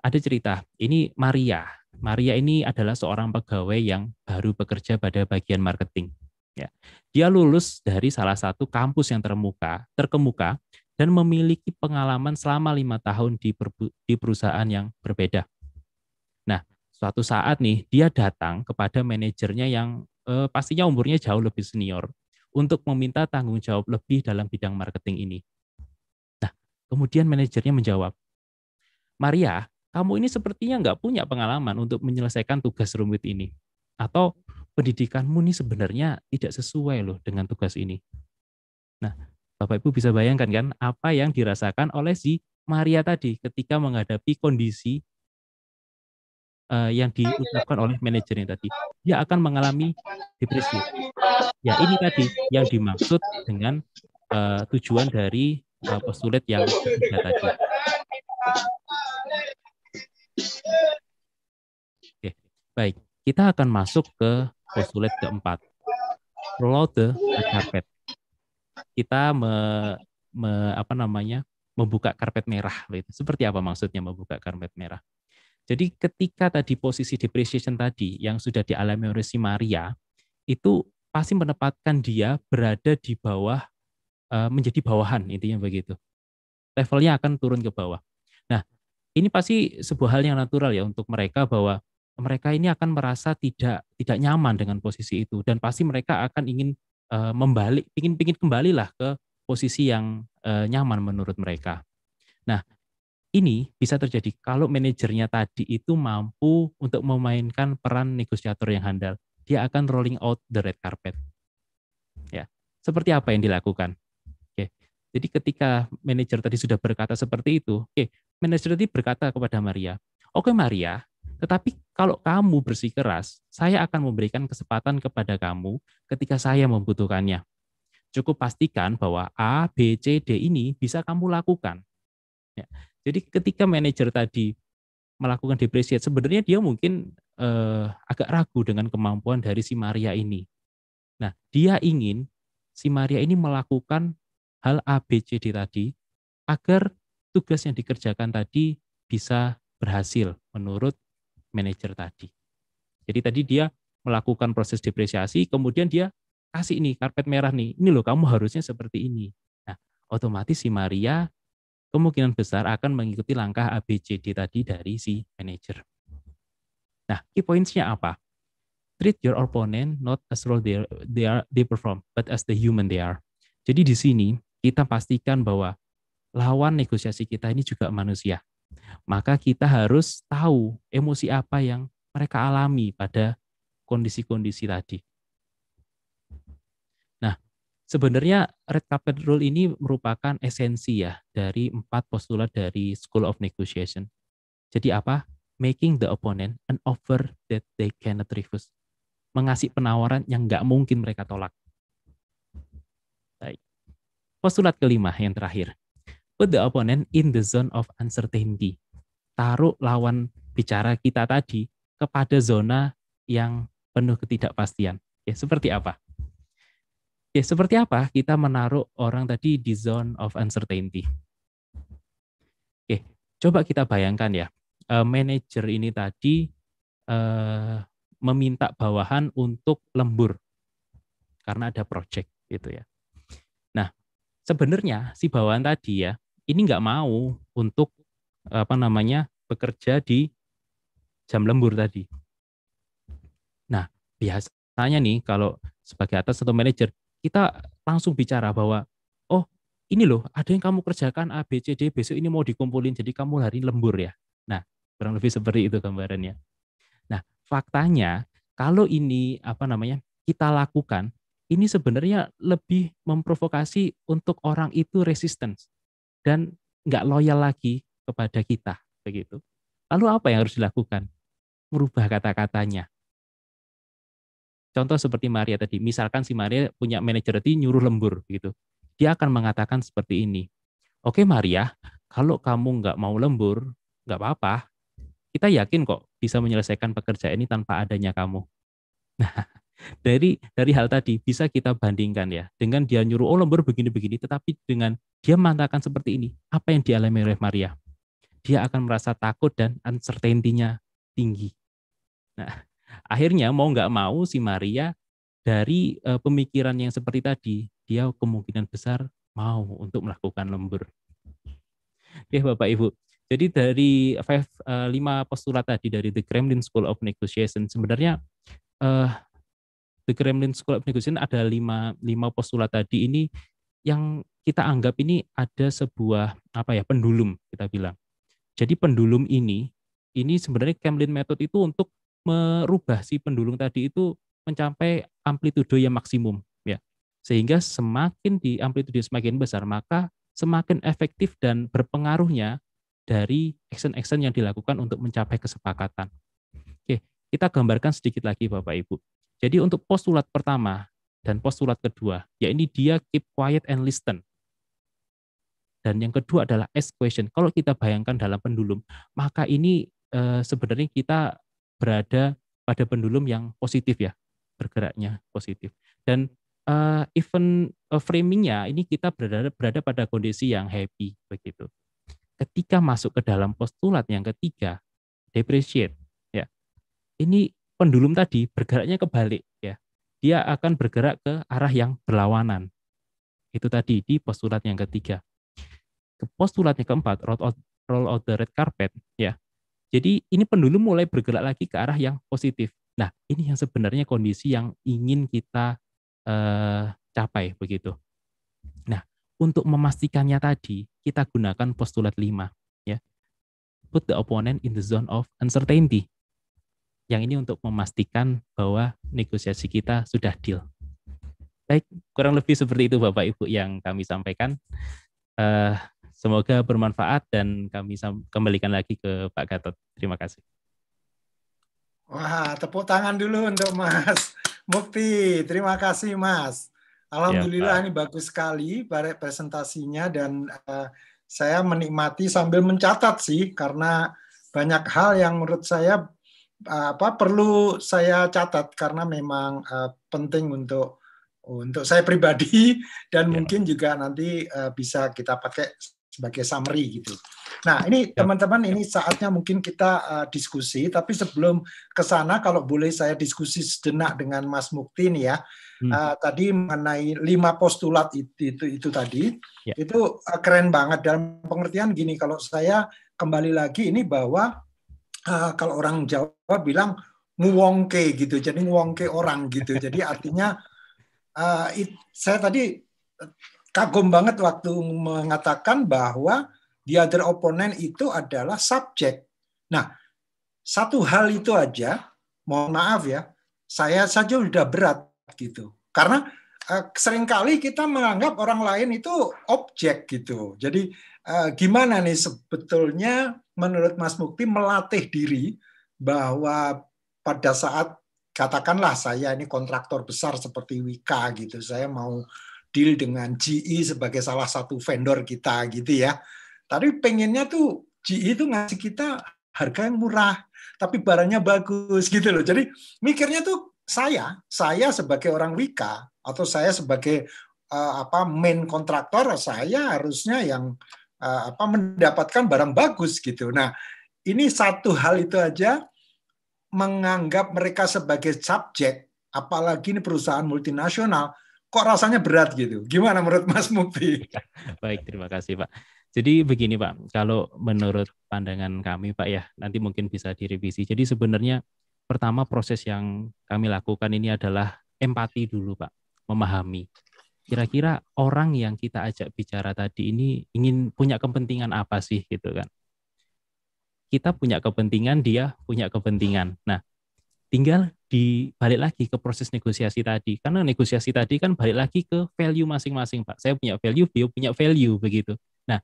ada cerita. Ini Maria. Maria ini adalah seorang pegawai yang baru bekerja pada bagian marketing. Ya. Dia lulus dari salah satu kampus yang termuka, terkemuka dan memiliki pengalaman selama lima tahun di, di perusahaan yang berbeda. Nah, suatu saat nih dia datang kepada manajernya yang eh, pastinya umurnya jauh lebih senior untuk meminta tanggung jawab lebih dalam bidang marketing ini. Nah, kemudian manajernya menjawab, Maria, kamu ini sepertinya nggak punya pengalaman untuk menyelesaikan tugas rumit ini. Atau pendidikanmu ini sebenarnya tidak sesuai loh dengan tugas ini. Nah, Bapak Ibu bisa bayangkan kan apa yang dirasakan oleh si Maria tadi ketika menghadapi kondisi eh, yang diucapkan oleh manajernya tadi. Dia akan mengalami depresi. Ya, ini tadi yang dimaksud dengan uh, tujuan dari uh, postulat yang ketiga tadi. Oke, baik. Kita akan masuk ke postulat keempat. the carpet. Kita me, me, apa namanya? membuka karpet merah. Seperti apa maksudnya membuka karpet merah? Jadi ketika tadi posisi depreciation tadi yang sudah dialami oleh si Maria itu pasti menempatkan dia berada di bawah eh, menjadi bawahan intinya begitu. Levelnya akan turun ke bawah. Nah, ini pasti sebuah hal yang natural ya untuk mereka bahwa mereka ini akan merasa tidak tidak nyaman dengan posisi itu dan pasti mereka akan ingin uh, membalik, ingin ingin kembalilah ke posisi yang uh, nyaman menurut mereka. Nah, ini bisa terjadi kalau manajernya tadi itu mampu untuk memainkan peran negosiator yang handal. Dia akan rolling out the red carpet. Ya. Seperti apa yang dilakukan? Jadi ketika manajer tadi sudah berkata seperti itu, oke, okay, manajer tadi berkata kepada Maria, "Oke okay, Maria, tetapi kalau kamu bersikeras, saya akan memberikan kesempatan kepada kamu ketika saya membutuhkannya. Cukup pastikan bahwa A, B, C, D ini bisa kamu lakukan." Ya. Jadi ketika manajer tadi melakukan depresiat, sebenarnya dia mungkin eh, agak ragu dengan kemampuan dari si Maria ini. Nah, dia ingin si Maria ini melakukan hal A, B, tadi agar tugas yang dikerjakan tadi bisa berhasil menurut manajer tadi. Jadi tadi dia melakukan proses depresiasi, kemudian dia kasih ini karpet merah nih, ini loh kamu harusnya seperti ini. Nah, otomatis si Maria kemungkinan besar akan mengikuti langkah ABCD tadi dari si manajer. Nah, key points-nya apa? Treat your opponent not as role they, are, they perform, but as the human they are. Jadi di sini kita pastikan bahwa lawan negosiasi kita ini juga manusia. Maka kita harus tahu emosi apa yang mereka alami pada kondisi-kondisi tadi. Nah, sebenarnya red carpet rule ini merupakan esensi ya dari empat postulat dari School of Negotiation. Jadi apa? Making the opponent an offer that they cannot refuse. Mengasih penawaran yang nggak mungkin mereka tolak. Postulat kelima yang terakhir. Put the opponent in the zone of uncertainty. Taruh lawan bicara kita tadi kepada zona yang penuh ketidakpastian. Ya, seperti apa? Ya, seperti apa kita menaruh orang tadi di zone of uncertainty? Oke, ya, coba kita bayangkan ya, eh, manager ini tadi eh, meminta bawahan untuk lembur karena ada project gitu ya sebenarnya si bawahan tadi ya ini nggak mau untuk apa namanya bekerja di jam lembur tadi. Nah biasanya nih kalau sebagai atas atau manajer kita langsung bicara bahwa oh ini loh ada yang kamu kerjakan A B C D besok ini mau dikumpulin jadi kamu hari lembur ya. Nah kurang lebih seperti itu gambarannya. Nah faktanya kalau ini apa namanya kita lakukan ini sebenarnya lebih memprovokasi untuk orang itu resistance dan nggak loyal lagi kepada kita begitu. Lalu apa yang harus dilakukan? Merubah kata-katanya. Contoh seperti Maria tadi, misalkan si Maria punya manajer tadi nyuruh lembur gitu. Dia akan mengatakan seperti ini. Oke Maria, kalau kamu nggak mau lembur, nggak apa-apa. Kita yakin kok bisa menyelesaikan pekerjaan ini tanpa adanya kamu. Nah, dari dari hal tadi bisa kita bandingkan ya dengan dia nyuruh oh lembar begini-begini, tetapi dengan dia mengatakan seperti ini, apa yang dialami oleh Maria? Dia akan merasa takut dan uncertainty-nya tinggi. Nah, akhirnya mau nggak mau si Maria dari e, pemikiran yang seperti tadi, dia kemungkinan besar mau untuk melakukan lembur. Oke, Bapak Ibu. Jadi dari five, uh, lima postulat tadi dari The Kremlin School of Negotiation, sebenarnya uh, The Kremlin School of Negotiation ada lima, lima postulat tadi ini yang kita anggap ini ada sebuah apa ya pendulum kita bilang. Jadi pendulum ini ini sebenarnya Kremlin method itu untuk merubah si pendulum tadi itu mencapai amplitudo yang maksimum ya. Sehingga semakin di amplitudo semakin besar maka semakin efektif dan berpengaruhnya dari action-action yang dilakukan untuk mencapai kesepakatan. Oke, kita gambarkan sedikit lagi Bapak Ibu. Jadi untuk postulat pertama dan postulat kedua, yaitu dia keep quiet and listen. Dan yang kedua adalah ask question. Kalau kita bayangkan dalam pendulum, maka ini e, sebenarnya kita berada pada pendulum yang positif ya, bergeraknya positif. Dan eh, even even eh, e, framingnya ini kita berada berada pada kondisi yang happy begitu. Ketika masuk ke dalam postulat yang ketiga, depreciate ya. Ini pendulum tadi bergeraknya kebalik ya. Dia akan bergerak ke arah yang berlawanan. Itu tadi di postulat yang ketiga. Ke postulat yang keempat, roll out, roll the red carpet ya. Jadi ini pendulum mulai bergerak lagi ke arah yang positif. Nah, ini yang sebenarnya kondisi yang ingin kita eh, capai begitu. Nah, untuk memastikannya tadi, kita gunakan postulat 5 ya. Put the opponent in the zone of uncertainty yang ini untuk memastikan bahwa negosiasi kita sudah deal. Baik, kurang lebih seperti itu Bapak Ibu yang kami sampaikan. Uh, semoga bermanfaat dan kami kembalikan lagi ke Pak Gatot. Terima kasih. Wah, tepuk tangan dulu untuk Mas Mukti. Terima kasih Mas. Alhamdulillah ya, ini bagus sekali presentasinya dan uh, saya menikmati sambil mencatat sih karena banyak hal yang menurut saya Eh, apa perlu saya catat karena memang uh, penting untuk untuk saya pribadi dan ya. mungkin juga nanti uh, bisa kita pakai sebagai summary gitu. Nah ini iya. teman-teman ya. ini iya. saatnya mungkin kita uh, diskusi tapi sebelum ke sana kalau boleh saya diskusi sejenak dengan Mas Mukti nih ya hmm. uh, tadi mengenai lima postulat itu itu, itu tadi ya. itu uh, keren banget dalam pengertian gini kalau saya kembali lagi ini bahwa uh, kalau orang Jawa bilang muwongke gitu, jadi muwongke orang gitu. Jadi artinya uh, it, saya tadi kagum banget waktu mengatakan bahwa the other opponent itu adalah subjek. Nah, satu hal itu aja, mohon maaf ya, saya saja sudah berat gitu. Karena uh, seringkali kita menganggap orang lain itu objek gitu. Jadi uh, gimana nih sebetulnya menurut Mas Mukti melatih diri bahwa pada saat katakanlah saya ini kontraktor besar seperti Wika gitu, saya mau deal dengan GE sebagai salah satu vendor kita gitu ya. Tapi pengennya tuh GE itu ngasih kita harga yang murah, tapi barangnya bagus gitu loh. Jadi mikirnya tuh saya, saya sebagai orang Wika atau saya sebagai uh, apa main kontraktor, saya harusnya yang Eh, apa mendapatkan barang bagus gitu. Nah, ini satu hal itu aja menganggap mereka sebagai subjek, apalagi ini perusahaan multinasional, kok rasanya berat gitu. Gimana menurut Mas Mukti? Baik, terima kasih Pak. Jadi begini Pak, kalau menurut pandangan kami Pak ya, nanti mungkin bisa direvisi. Jadi sebenarnya pertama proses yang kami lakukan ini adalah empati dulu Pak, memahami kira-kira orang yang kita ajak bicara tadi ini ingin punya kepentingan apa sih gitu kan kita punya kepentingan dia punya kepentingan nah tinggal dibalik lagi ke proses negosiasi tadi karena negosiasi tadi kan balik lagi ke value masing-masing pak saya punya value dia punya value begitu nah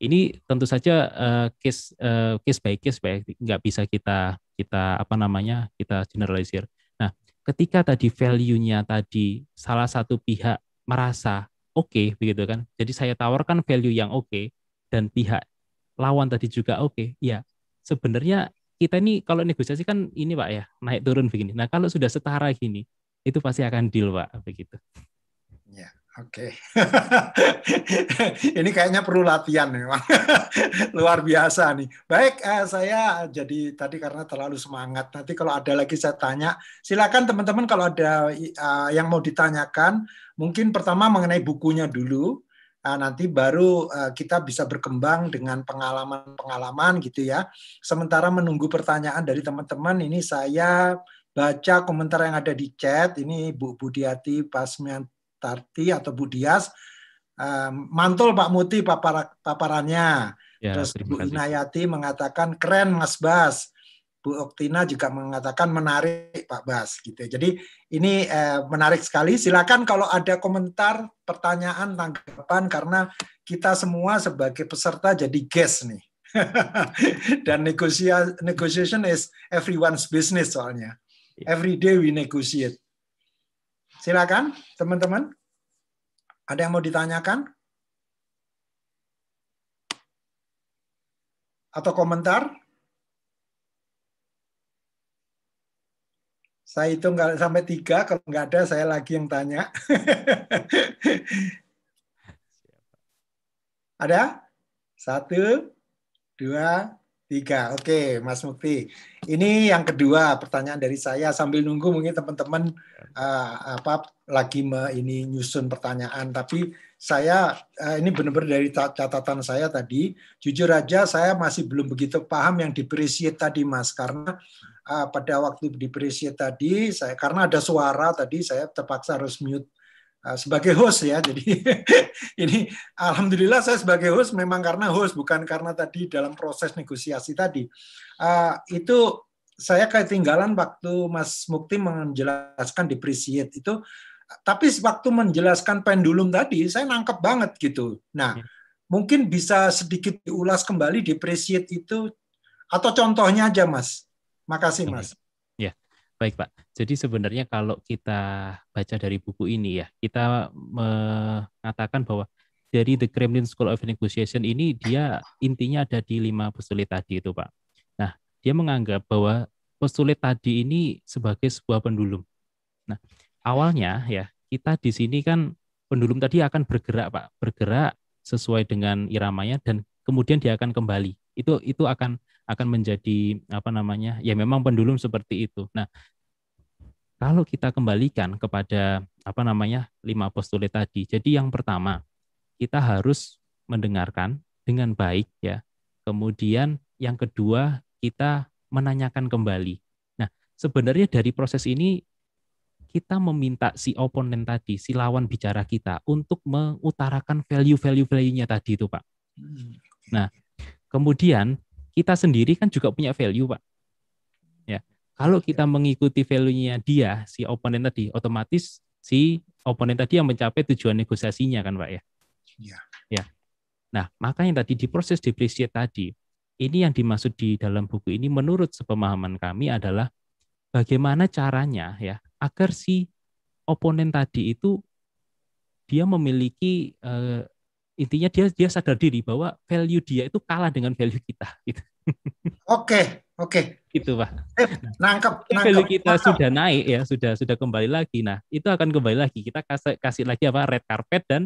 ini tentu saja uh, case uh, case by case pak nggak bisa kita kita apa namanya kita generalisir nah ketika tadi value-nya tadi salah satu pihak merasa oke okay, begitu kan. Jadi saya tawarkan value yang oke okay, dan pihak lawan tadi juga oke. Okay. Ya, sebenarnya kita ini kalau negosiasi kan ini Pak ya, naik turun begini. Nah, kalau sudah setara gini, itu pasti akan deal Pak begitu. Oke, okay. ini kayaknya perlu latihan memang luar biasa nih. Baik, eh, saya jadi tadi karena terlalu semangat. Nanti kalau ada lagi saya tanya, silakan teman-teman kalau ada eh, yang mau ditanyakan, mungkin pertama mengenai bukunya dulu. Eh, nanti baru kita bisa berkembang dengan pengalaman-pengalaman gitu ya. Sementara menunggu pertanyaan dari teman-teman, ini saya baca komentar yang ada di chat. Ini Bu Budiati Pasmian Tarti atau Budias. uh, mantul Pak Muti papar, paparannya. Ya, Terus Bu Inayati mengatakan keren Mas Bas. Bu Oktina juga mengatakan menarik Pak Bas gitu. Jadi ini eh, menarik sekali. Silakan kalau ada komentar, pertanyaan, tanggapan karena kita semua sebagai peserta jadi guest nih. Dan negosiasi negotiation is everyone's business soalnya. Iya. Every day we negotiate silakan teman-teman. Ada yang mau ditanyakan? Atau komentar? Saya hitung sampai tiga, kalau nggak ada saya lagi yang tanya. ada? Satu, dua, Tiga, oke okay, Mas Mukti. Ini yang kedua pertanyaan dari saya sambil nunggu mungkin teman-teman uh, apa lagi me, ini nyusun pertanyaan. Tapi saya uh, ini benar-benar dari catatan saya tadi. Jujur aja saya masih belum begitu paham yang depresiat tadi Mas karena uh, pada waktu depresiat tadi saya karena ada suara tadi saya terpaksa harus mute Eh, sebagai host ya. Jadi ini alhamdulillah saya sebagai host memang karena host bukan karena tadi dalam proses negosiasi tadi. Uh, itu saya ketinggalan waktu Mas Mukti menjelaskan depreciate itu tapi waktu menjelaskan pendulum tadi saya nangkep banget gitu. Nah, iya. mungkin bisa sedikit diulas kembali depreciate itu atau contohnya aja Mas. Makasih iya. Mas. Baik Pak, jadi sebenarnya kalau kita baca dari buku ini ya, kita mengatakan bahwa dari The Kremlin School of Negotiation ini dia intinya ada di lima postulat tadi itu Pak. Nah, dia menganggap bahwa postulat tadi ini sebagai sebuah pendulum. Nah, awalnya ya kita di sini kan pendulum tadi akan bergerak Pak, bergerak sesuai dengan iramanya dan kemudian dia akan kembali. Itu itu akan akan menjadi apa namanya ya memang pendulum seperti itu nah kalau kita kembalikan kepada apa namanya lima postulat tadi jadi yang pertama kita harus mendengarkan dengan baik ya kemudian yang kedua kita menanyakan kembali nah sebenarnya dari proses ini kita meminta si oponen tadi, si lawan bicara kita untuk mengutarakan value-value value-nya tadi itu, Pak. Hmm. Nah, kemudian kita sendiri kan juga punya value, Pak. Ya. Kalau iya. kita mengikuti value-nya dia, si oponen tadi, otomatis si oponen tadi yang mencapai tujuan negosiasinya kan, Pak ya. Iya. Ya. Nah, makanya tadi di proses depresiasi tadi, ini yang dimaksud di dalam buku ini menurut sepemahaman kami adalah bagaimana caranya ya agar si oponen tadi itu dia memiliki eh, intinya dia dia sadar diri bahwa value dia itu kalah dengan value kita gitu. Oke, oke. Itu Pak. Eh, nangkep, nangkep. Value kita nangkep. sudah naik ya, sudah sudah kembali lagi. Nah, itu akan kembali lagi. Kita kasih kasih lagi apa red carpet dan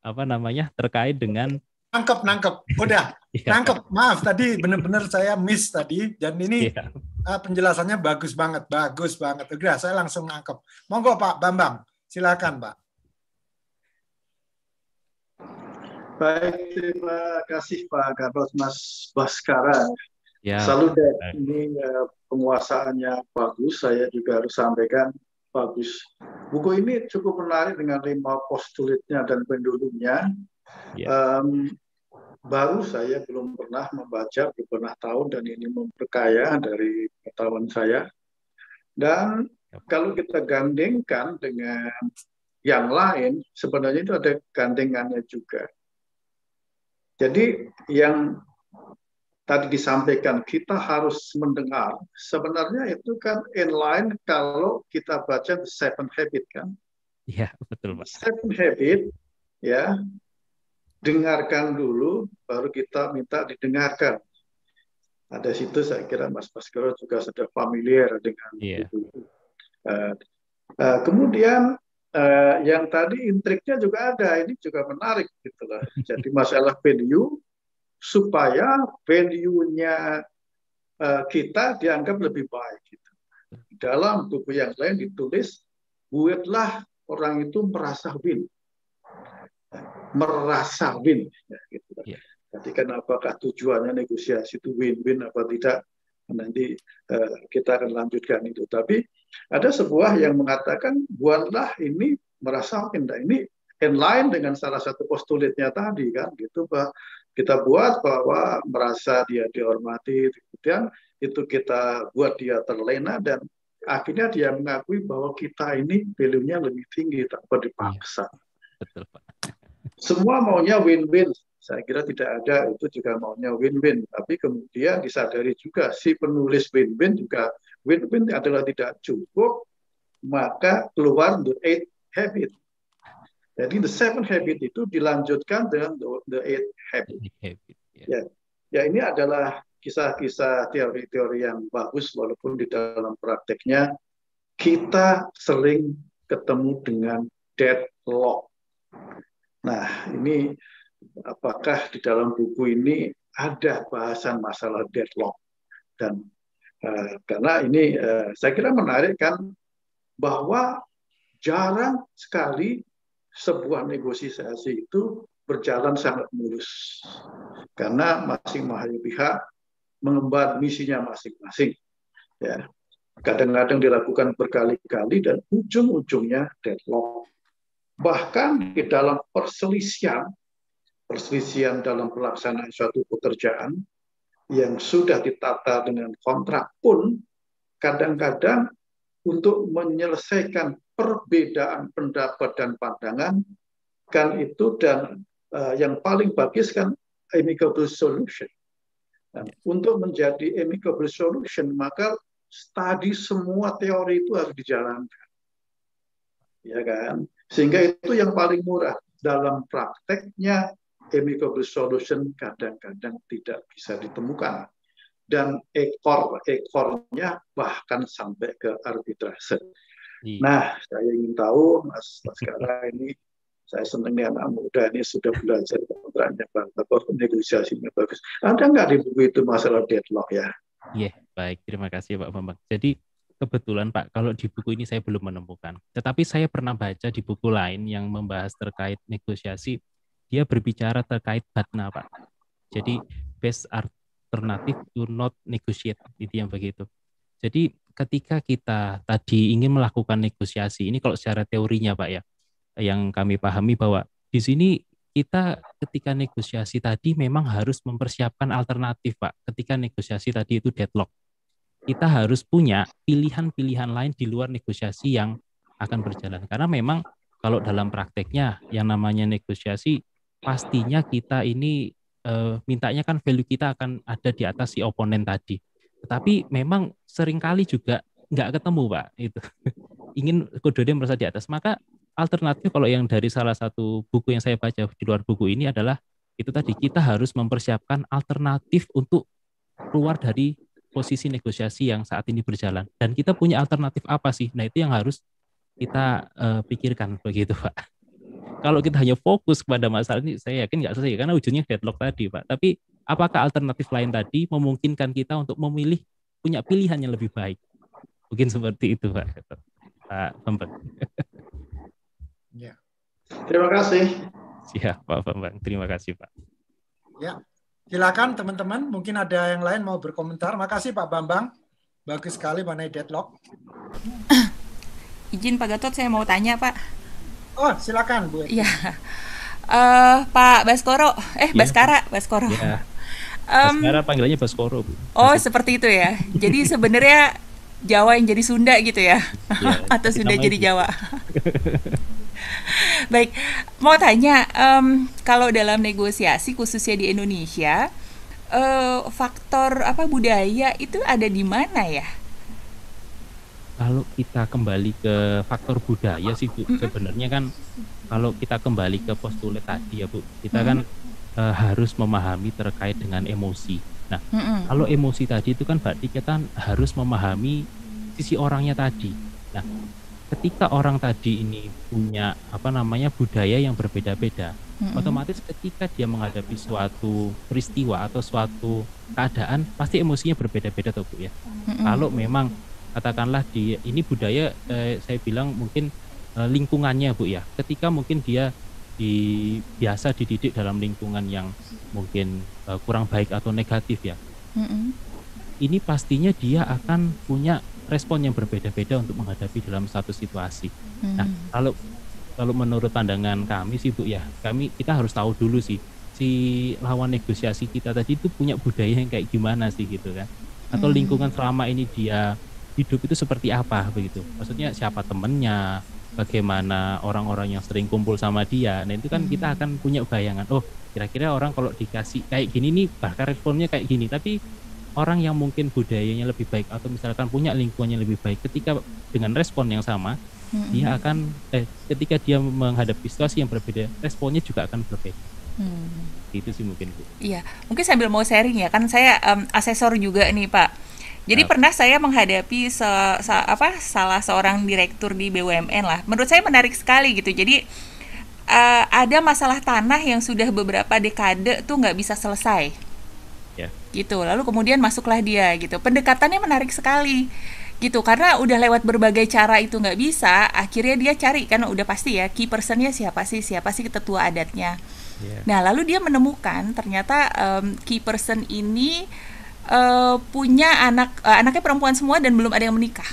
apa namanya terkait dengan nangkep nangkep. Udah, yeah. nangkep. Maaf tadi benar-benar saya miss tadi dan ini yeah. Iya. uh, penjelasannya bagus banget, bagus banget. Udah, saya langsung nangkep. Monggo Pak Bambang, silakan Pak. Baik, terima kasih Pak Carlos Mas Baskara. Ya. Salut ya, ini uh, penguasaannya bagus. Saya juga harus sampaikan bagus. Buku ini cukup menarik dengan lima postulitnya dan penduduknya. Ya. Um, baru saya belum pernah membaca belum pernah tahu, dan ini memperkaya dari pengetahuan saya. Dan kalau kita gandengkan dengan yang lain, sebenarnya itu ada gandengannya juga. Jadi yang tadi disampaikan kita harus mendengar sebenarnya itu kan inline kalau kita baca the Seven Habit kan Iya betul mas. Seven Habit ya dengarkan dulu baru kita minta didengarkan ada situ saya kira Mas Baskoro juga sudah familiar dengan yeah. itu uh, uh, kemudian uh, yang tadi intriknya juga ada, ini juga menarik gitu loh. Jadi masalah value supaya value-nya uh, eh, kita dianggap lebih baik. Gitu. Dalam buku yang lain ditulis buatlah orang itu merasa win, merasa win. Ya, gitu. Yeah. Ya. Jadi kan apakah tujuannya negosiasi itu win-win apa tidak? nanti uh, kita akan lanjutkan itu. Tapi ada sebuah yang mengatakan buatlah ini merasa indah ini in line dengan salah satu postulatnya tadi kan gitu Pak. Kita buat bahwa merasa dia dihormati kemudian itu kita buat dia terlena dan akhirnya dia mengakui bahwa kita ini value-nya lebih tinggi tanpa iya. dipaksa. Betul, Pak. Semua maunya win-win saya kira tidak ada itu juga maunya win-win, tapi kemudian disadari juga si penulis win-win juga win-win adalah tidak cukup, maka keluar the eight habit. Jadi the seven habit itu dilanjutkan dengan the, eight habit. Ya. ya, ya ini adalah kisah-kisah teori-teori yang bagus walaupun di dalam prakteknya kita sering ketemu dengan deadlock. Nah, ini apakah di dalam buku ini ada bahasan masalah deadlock dan uh, karena ini uh, saya kira menarik kan bahwa jarang sekali sebuah negosiasi itu berjalan sangat mulus karena masing-masing pihak mengemban misinya masing-masing ya kadang-kadang dilakukan berkali-kali dan ujung-ujungnya deadlock bahkan di dalam perselisihan perselisihan dalam pelaksanaan suatu pekerjaan yang sudah ditata dengan kontrak pun kadang-kadang untuk menyelesaikan perbedaan pendapat dan pandangan kan itu dan uh, yang paling bagus kan amicable solution. Nah, ya. untuk menjadi amicable solution maka studi semua teori itu harus dijalankan, ya kan? Sehingga itu yang paling murah dalam prakteknya, amicable solution kadang-kadang tidak bisa ditemukan dan ekor-ekornya bahkan sampai ke arbitrase. Hmm. Nah, saya ingin tahu Mas Baskara ini saya senang nih anak muda ini sudah belajar kontraknya bagus, negosiasinya bagus. Ada nggak di buku itu masalah deadlock ya? Iya, yeah, baik. Terima kasih Pak Bambang. Jadi kebetulan Pak, kalau di buku ini saya belum menemukan. Tetapi saya pernah baca di buku lain yang membahas terkait negosiasi dia berbicara terkait batna Pak. Jadi best alternative to not negotiate itu yang begitu. Jadi ketika kita tadi ingin melakukan negosiasi ini kalau secara teorinya Pak ya yang kami pahami bahwa di sini kita ketika negosiasi tadi memang harus mempersiapkan alternatif Pak ketika negosiasi tadi itu deadlock kita harus punya pilihan-pilihan lain di luar negosiasi yang akan berjalan karena memang kalau dalam prakteknya yang namanya negosiasi pastinya kita ini uh, mintanya kan value kita akan ada di atas si oponen tadi. Tetapi memang seringkali juga nggak ketemu pak itu ingin kodenya merasa di atas maka alternatif kalau yang dari salah satu buku yang saya baca di luar buku ini adalah itu tadi kita harus mempersiapkan alternatif untuk keluar dari posisi negosiasi yang saat ini berjalan dan kita punya alternatif apa sih nah itu yang harus kita uh, pikirkan begitu pak kalau kita hanya fokus kepada masalah ini, saya yakin nggak selesai karena ujungnya deadlock tadi, Pak. Tapi apakah alternatif lain tadi memungkinkan kita untuk memilih punya pilihan yang lebih baik? Mungkin seperti itu, Pak. Pak Bambang. Ya. Terima kasih. Ya, Pak Bambang. Terima kasih, Pak. Ya. Silakan teman-teman, mungkin ada yang lain mau berkomentar. Makasih Pak Bambang. Bagus sekali mengenai deadlock. Izin Pak Gatot, saya mau tanya Pak Oh, silakan Bu. Iya. Uh, Pak Baskoro, eh ya. Baskara, Baskoro. Ya. Um, Baskara panggilannya Baskoro, Bu. Oh, seperti itu ya. Jadi sebenarnya Jawa yang jadi Sunda gitu ya. ya Atau Sunda jadi itu. Jawa. Baik, mau tanya um, kalau dalam negosiasi khususnya di Indonesia, uh, faktor apa budaya itu ada di mana ya? kalau kita kembali ke faktor budaya sih bu sebenarnya kan kalau kita kembali ke postulat tadi ya bu kita kan uh, harus memahami terkait dengan emosi nah kalau emosi tadi itu kan berarti kita harus memahami sisi orangnya tadi nah ketika orang tadi ini punya apa namanya budaya yang berbeda-beda otomatis ketika dia menghadapi suatu peristiwa atau suatu keadaan pasti emosinya berbeda-beda tuh bu ya kalau memang katakanlah di ini budaya eh, saya bilang mungkin eh, lingkungannya Bu ya. Ketika mungkin dia di biasa dididik dalam lingkungan yang mungkin eh, kurang baik atau negatif ya. Mm -hmm. Ini pastinya dia akan punya respon yang berbeda-beda untuk menghadapi dalam satu situasi. Mm -hmm. Nah, kalau kalau menurut pandangan kami sih Bu ya, kami kita harus tahu dulu sih si lawan negosiasi kita tadi itu punya budaya yang kayak gimana sih gitu kan atau lingkungan selama ini dia hidup itu seperti apa begitu maksudnya siapa temennya bagaimana orang-orang yang sering kumpul sama dia nah itu kan hmm. kita akan punya bayangan oh kira-kira orang kalau dikasih kayak gini nih bahkan responnya kayak gini tapi orang yang mungkin budayanya lebih baik atau misalkan punya lingkungannya lebih baik ketika dengan respon yang sama hmm. dia akan eh, ketika dia menghadapi situasi yang berbeda responnya juga akan berbeda hmm. itu sih mungkin iya mungkin sambil mau sharing ya kan saya um, asesor juga nih pak jadi yep. Ah. pernah saya menghadapi se, se, apa salah seorang direktur di BUMN lah. Menurut saya menarik sekali gitu. Jadi uh, ada masalah tanah yang sudah beberapa dekade tuh nggak bisa selesai. Yeah. Gitu. Lalu kemudian masuklah dia gitu. Pendekatannya menarik sekali gitu karena udah lewat berbagai cara itu nggak bisa akhirnya dia cari kan udah pasti ya key personnya siapa sih siapa sih ketua adatnya yeah. nah lalu dia menemukan ternyata um, key person ini Eh, punya anak uh, anaknya perempuan semua dan belum ada yang menikah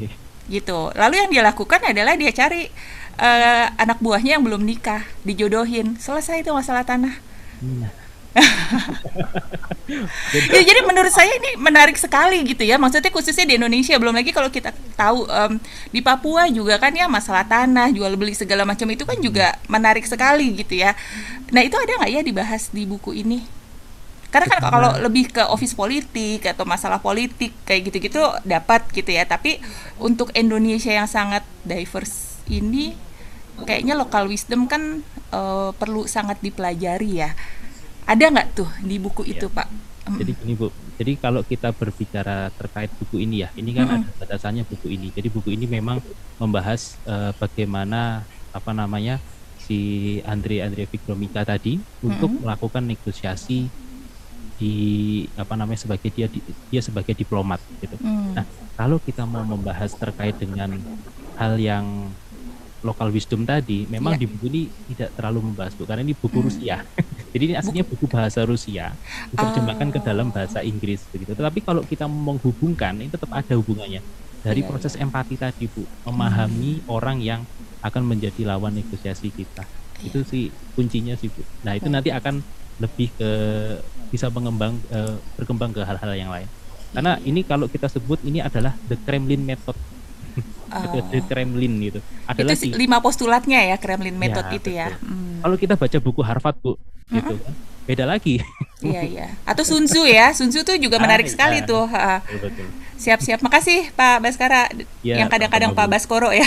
iya. gitu lalu yang dia lakukan adalah dia cari uh, anak buahnya yang belum nikah dijodohin selesai itu masalah tanah hmm. ya, jadi menurut saya ini menarik sekali gitu ya maksudnya khususnya di Indonesia belum lagi kalau kita tahu um, di Papua juga kan ya masalah tanah jual beli segala macam itu kan juga menarik sekali gitu ya nah itu ada nggak ya dibahas di buku ini karena kan kalau lebih ke office politik atau masalah politik kayak gitu-gitu dapat gitu ya tapi untuk Indonesia yang sangat diverse ini kayaknya lokal wisdom kan uh, perlu sangat dipelajari ya ada nggak tuh di buku ya. itu pak jadi ini bu jadi kalau kita berbicara terkait buku ini ya ini kan -hmm. ada batasannya buku ini jadi buku ini memang membahas uh, bagaimana apa namanya si Andre Andre Vikromika tadi -hmm. untuk melakukan negosiasi di apa namanya sebagai dia dia sebagai diplomat gitu. Hmm. Nah, kalau kita mau membahas terkait dengan hal yang lokal wisdom tadi, memang yeah. di buku ini tidak terlalu membahas bu, karena ini buku hmm. Rusia. Jadi ini aslinya buku bahasa Rusia diterjemahkan uh. ke ah. dalam bahasa Inggris begitu. Tetapi kalau kita menghubungkan, ini tetap ada hubungannya dari yeah, iya. proses yeah. empati tadi bu, hmm. memahami hmm. orang yang akan menjadi lawan negosiasi kita. Yeah. Itu iya. sih kuncinya sih bu. Nah itu iya. nanti akan lebih ke bisa mengembang uh, berkembang ke hal-hal yang lain. Karena ini kalau kita sebut ini adalah the Kremlin method. Uh, the Kremlin gitu. Adalah itu lima postulatnya ya Kremlin ya, method ya, itu ya. Hmm. Kalau kita baca buku Harvard bu, gitu kan beda lagi. Iya iya. Atau Sun ya, Sun Tzu tuh juga ah, menarik ah, sekali tuh. Siap-siap. Makasih Pak Baskara ya, yang kadang-kadang Pak, Pak Baskoro ya.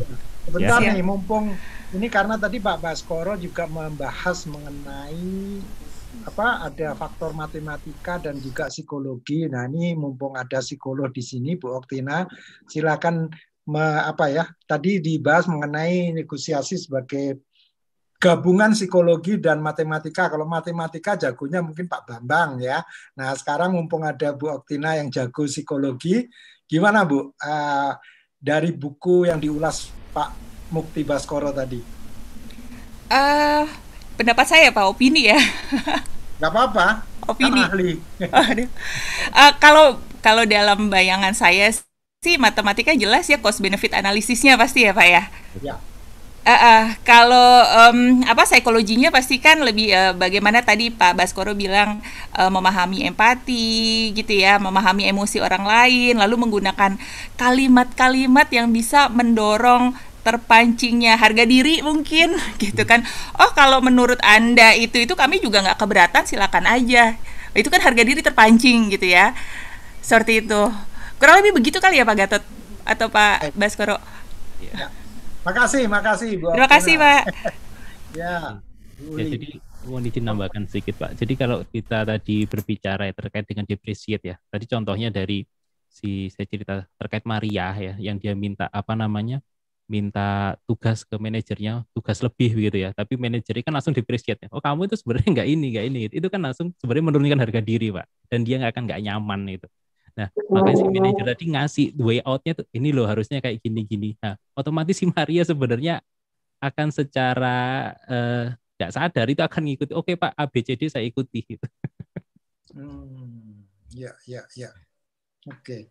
Bentar ya. nih, mumpung ini karena tadi Pak Baskoro juga membahas mengenai apa ada faktor matematika dan juga psikologi. Nah, ini mumpung ada psikolog di sini Bu Oktina, silakan me, apa ya? Tadi dibahas mengenai negosiasi sebagai gabungan psikologi dan matematika. Kalau matematika jagonya mungkin Pak Bambang ya. Nah, sekarang mumpung ada Bu Oktina yang jago psikologi, gimana Bu? Uh, dari buku yang diulas Pak Mukti Baskoro tadi. Uh, pendapat saya Pak opini ya. nggak apa-apa opini oh, ahli uh, eh, kalau kalau dalam bayangan saya sih matematika jelas ya cost benefit analisisnya pasti ya pak ya, ya. Uh, uh, kalau um, apa psikologinya pasti kan lebih uh, bagaimana tadi Pak Baskoro bilang uh, memahami empati gitu ya, memahami emosi orang lain, lalu menggunakan kalimat-kalimat yang bisa mendorong terpancingnya harga diri mungkin gitu kan oh kalau menurut anda itu itu kami juga nggak keberatan silakan aja itu kan harga diri terpancing gitu ya seperti itu kurang lebih begitu kali ya pak Gatot atau pak eh. Baskoro ya. makasih makasih Bu terima kasih pak ya ya jadi mau ditambahkan sedikit Pak. Jadi kalau kita tadi berbicara ya, terkait dengan depresiat ya. Tadi contohnya dari si saya cerita terkait Maria ya yang dia minta apa namanya minta tugas ke manajernya tugas lebih begitu ya tapi manajernya kan langsung ya oh kamu itu sebenarnya nggak ini nggak ini itu kan langsung sebenarnya menurunkan harga diri pak dan dia nggak akan nggak nyaman itu nah makanya si manajer oh. tadi ngasih way outnya tuh ini loh harusnya kayak gini gini nah otomatis si Maria sebenarnya akan secara eh, nggak uh, sadar itu akan ngikuti oke okay, pak D saya ikuti gitu. hmm, ya ya ya oke okay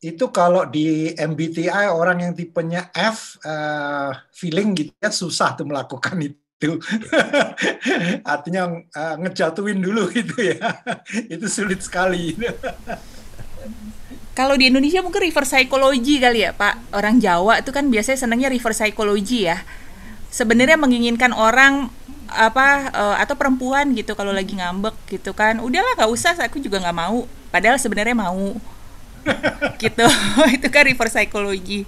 itu kalau di MBTI orang yang tipenya F uh, feeling gitu ya susah tuh melakukan itu. Artinya uh, ngejatuhin dulu gitu ya. itu sulit sekali. kalau di Indonesia mungkin reverse psychology kali ya, Pak. Orang Jawa itu kan biasanya senangnya reverse psychology ya. Sebenarnya menginginkan orang apa uh, atau perempuan gitu kalau lagi ngambek gitu kan udahlah gak usah aku juga nggak mau padahal sebenarnya mau gitu itu kan reverse psychology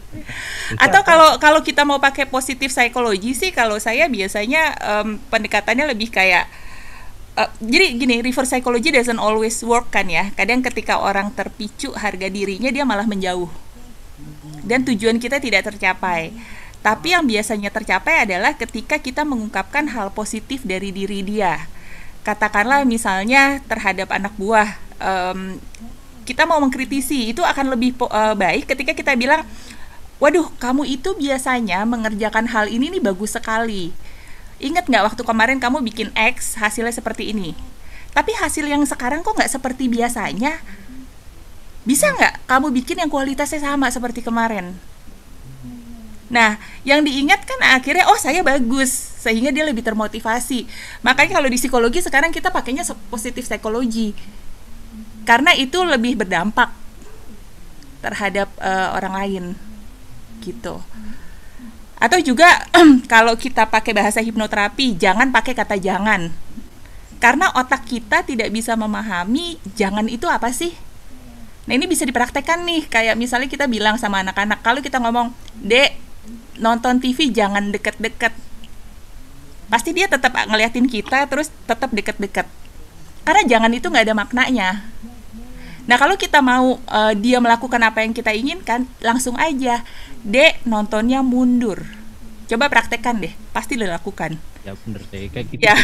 atau kalau kalau kita mau pakai positif psychology sih kalau saya biasanya um, pendekatannya lebih kayak Uh, jadi gini, reverse psychology doesn't always work kan ya. Kadang ketika orang terpicu harga dirinya dia malah menjauh. Dan tujuan kita tidak tercapai. Tapi yang biasanya tercapai adalah ketika kita mengungkapkan hal positif dari diri dia. Katakanlah misalnya terhadap anak buah, um, kita mau mengkritisi itu akan lebih uh, baik ketika kita bilang waduh kamu itu biasanya mengerjakan hal ini nih bagus sekali ingat nggak waktu kemarin kamu bikin X hasilnya seperti ini tapi hasil yang sekarang kok nggak seperti biasanya bisa nggak kamu bikin yang kualitasnya sama seperti kemarin Nah, yang diingat kan akhirnya oh saya bagus sehingga dia lebih termotivasi. Makanya kalau di psikologi sekarang kita pakainya positif psikologi karena itu lebih berdampak terhadap uh, orang lain gitu atau juga kalau kita pakai bahasa hipnoterapi jangan pakai kata jangan karena otak kita tidak bisa memahami jangan itu apa sih nah ini bisa dipraktekkan nih kayak misalnya kita bilang sama anak-anak kalau kita ngomong dek nonton TV jangan deket-deket pasti dia tetap ah, ngeliatin kita terus tetap deket-deket karena jangan itu nggak ada maknanya Nah, kalau kita mau uh, dia melakukan apa yang kita inginkan, langsung aja Dek nontonnya mundur. Coba praktekkan deh, pasti lakukan Ya bener deh, kayak gitu. Ya.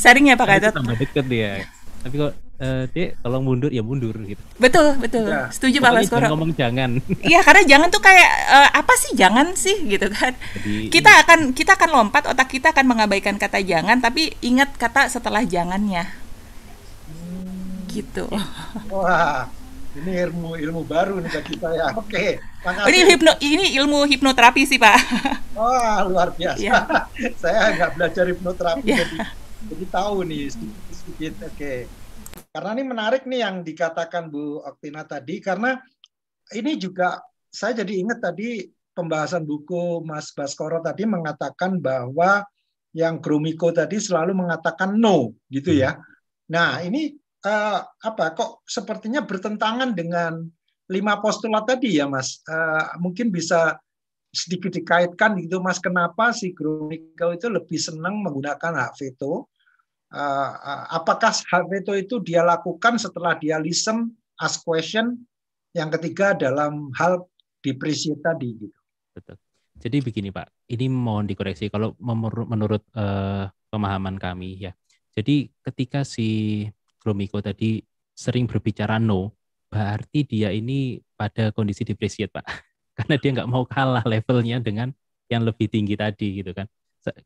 Sering ya Pak Gatot? Tambah deket dia. Tapi kok uh, Dek, tolong mundur ya mundur gitu. Betul, betul. Ya. Setuju Pak Baskoro. Jangan ngomong jangan. Iya, karena jangan tuh kayak uh, apa sih jangan sih gitu kan. Jadi, kita akan kita akan lompat otak kita akan mengabaikan kata jangan tapi ingat kata setelah jangannya gitu. Wah, ini ilmu ilmu baru nih bagi saya. Oke, okay, ini hipno ini ilmu hipnoterapi sih pak. Wah luar biasa. Yeah. saya nggak belajar hipnoterapi yeah. jadi jadi tahu nih sedikit sedikit. Oke, okay. karena ini menarik nih yang dikatakan Bu Oktina tadi karena ini juga saya jadi ingat tadi pembahasan buku Mas Baskoro tadi mengatakan bahwa yang Grumiko tadi selalu mengatakan no gitu ya. Hmm. Nah, ini uh, apa kok sepertinya bertentangan dengan lima postulat tadi ya Mas. uh, mungkin bisa sedikit dikaitkan gitu Mas kenapa si Grumiko itu lebih senang menggunakan hak veto? uh, apakah hak veto itu dia lakukan setelah dia listen, ask question? Yang ketiga dalam hal depresi tadi gitu. Betul. Jadi begini Pak, ini mohon dikoreksi kalau menurut, menurut uh, pemahaman kami ya. Jadi ketika si Romiko tadi sering berbicara no, berarti dia ini pada kondisi depresi Pak. Karena dia nggak mau kalah levelnya dengan yang lebih tinggi tadi gitu kan.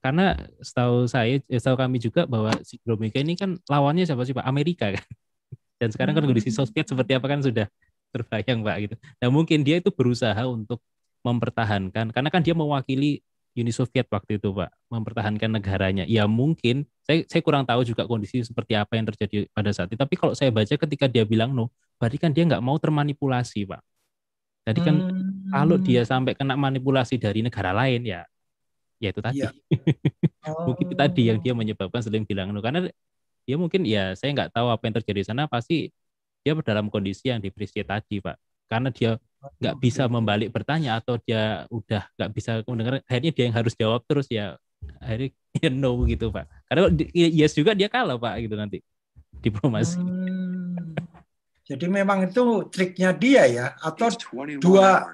Karena setahu saya, eh, setahu kami juga bahwa si ini kan lawannya siapa sih Pak? Amerika kan. Dan sekarang kan hmm. kondisi Soviet seperti apa kan sudah terbayang Pak gitu. Nah mungkin dia itu berusaha untuk mempertahankan karena kan dia mewakili Uni Soviet waktu itu, Pak, mempertahankan negaranya. Ya mungkin saya saya kurang tahu juga kondisi seperti apa yang terjadi pada saat itu. Tapi kalau saya baca ketika dia bilang no, berarti kan dia nggak mau termanipulasi, Pak. Jadi kan hmm. kalau dia sampai kena manipulasi dari negara lain ya, ya itu tadi. Ya. Oh. mungkin itu tadi yang dia oh. menyebabkan sering bilang no karena dia ya mungkin ya saya nggak tahu apa yang terjadi sana pasti dia dalam kondisi yang depresi tadi, Pak karena dia nggak oh, bisa iya, iya. membalik bertanya atau dia udah nggak bisa mendengar akhirnya dia yang harus jawab terus ya akhirnya ya no gitu pak karena yes juga dia kalah pak gitu nanti diplomasi hmm. jadi memang itu triknya dia ya atau dua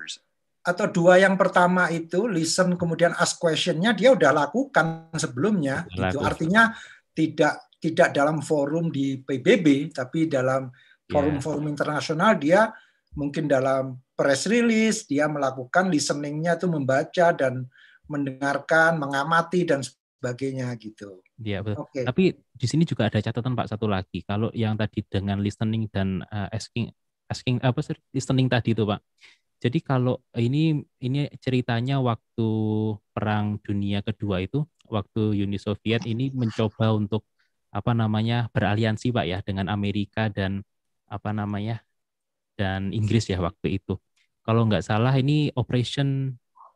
atau dua yang pertama itu listen kemudian ask questionnya dia udah lakukan sebelumnya itu artinya tidak tidak dalam forum di PBB tapi dalam iya. forum-forum yeah. internasional dia mungkin dalam press release dia melakukan listeningnya itu membaca dan mendengarkan, mengamati dan sebagainya gitu. Iya betul. Okay. Tapi di sini juga ada catatan Pak satu lagi. Kalau yang tadi dengan listening dan eh, asking asking apa sih listening tadi itu Pak. Jadi kalau ini ini ceritanya waktu perang dunia kedua itu waktu Uni Soviet ini mencoba untuk apa namanya beraliansi Pak ya dengan Amerika dan apa namanya dan Inggris ya waktu itu. Kalau nggak salah ini Operation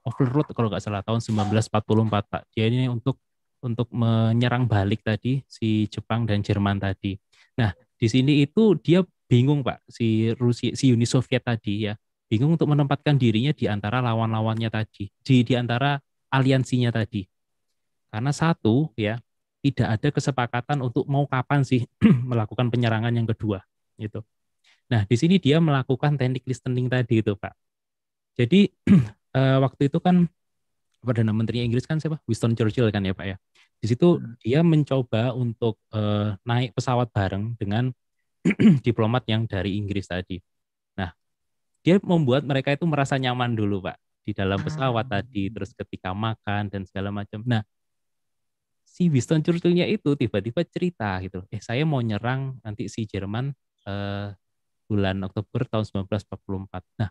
Overlord kalau nggak salah tahun 1944 Pak. Dia ini untuk untuk menyerang balik tadi si Jepang dan Jerman tadi. Nah, di sini itu dia bingung Pak si Rusia si Uni Soviet tadi ya. Bingung untuk menempatkan dirinya di antara lawan-lawannya tadi, di di antara aliansinya tadi. Karena satu ya, tidak ada kesepakatan untuk mau kapan sih melakukan penyerangan yang kedua gitu. Nah, di sini dia melakukan teknik listening tadi itu, Pak. Jadi eh, waktu itu kan perdana menteri Inggris kan siapa? Winston Churchill kan ya, Pak ya. Di situ hmm. dia mencoba untuk uh, naik pesawat bareng dengan diplomat yang dari Inggris tadi. Nah, dia membuat mereka itu merasa nyaman dulu, Pak, di dalam pesawat ah. tadi, terus ketika makan dan segala macam. Nah, si Winston churchill itu tiba-tiba cerita gitu, eh saya mau nyerang nanti si Jerman uh, bulan Oktober tahun 1944. Nah,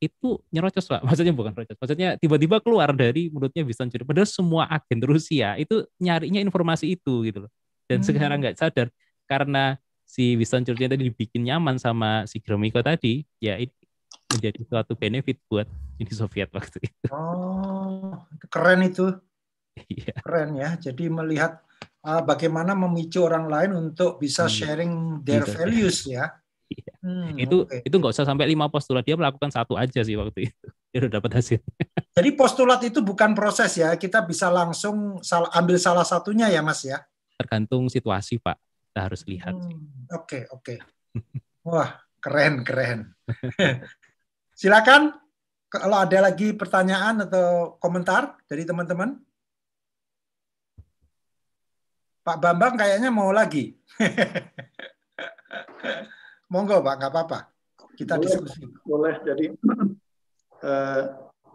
itu nyerocos pak maksudnya bukan nyerocos maksudnya tiba-tiba keluar dari mulutnya Winston Churchill padahal semua agen Rusia itu nyarinya informasi itu gitu loh dan hmm. sekarang nggak sadar karena si Winston Churchill tadi dibikin nyaman sama si Gromyko tadi ya itu menjadi suatu benefit buat Uni Soviet waktu itu oh keren itu iya. keren ya jadi melihat uh, bagaimana memicu orang lain untuk bisa hmm. sharing their values ya Iya. Hmm, itu okay. itu nggak usah sampai lima postulat dia melakukan satu aja sih waktu itu dia udah dapat hasil. Jadi postulat itu bukan proses ya kita bisa langsung ambil salah satunya ya mas ya. Tergantung situasi pak kita harus lihat. Hmm, oke hmm, oke. Okay, okay. Wah keren keren. Silakan kalau ada lagi pertanyaan atau komentar dari teman-teman. Pak Bambang kayaknya mau lagi. Monggo Pak, nggak apa-apa. Kita boleh, diskusi. Boleh, jadi eh,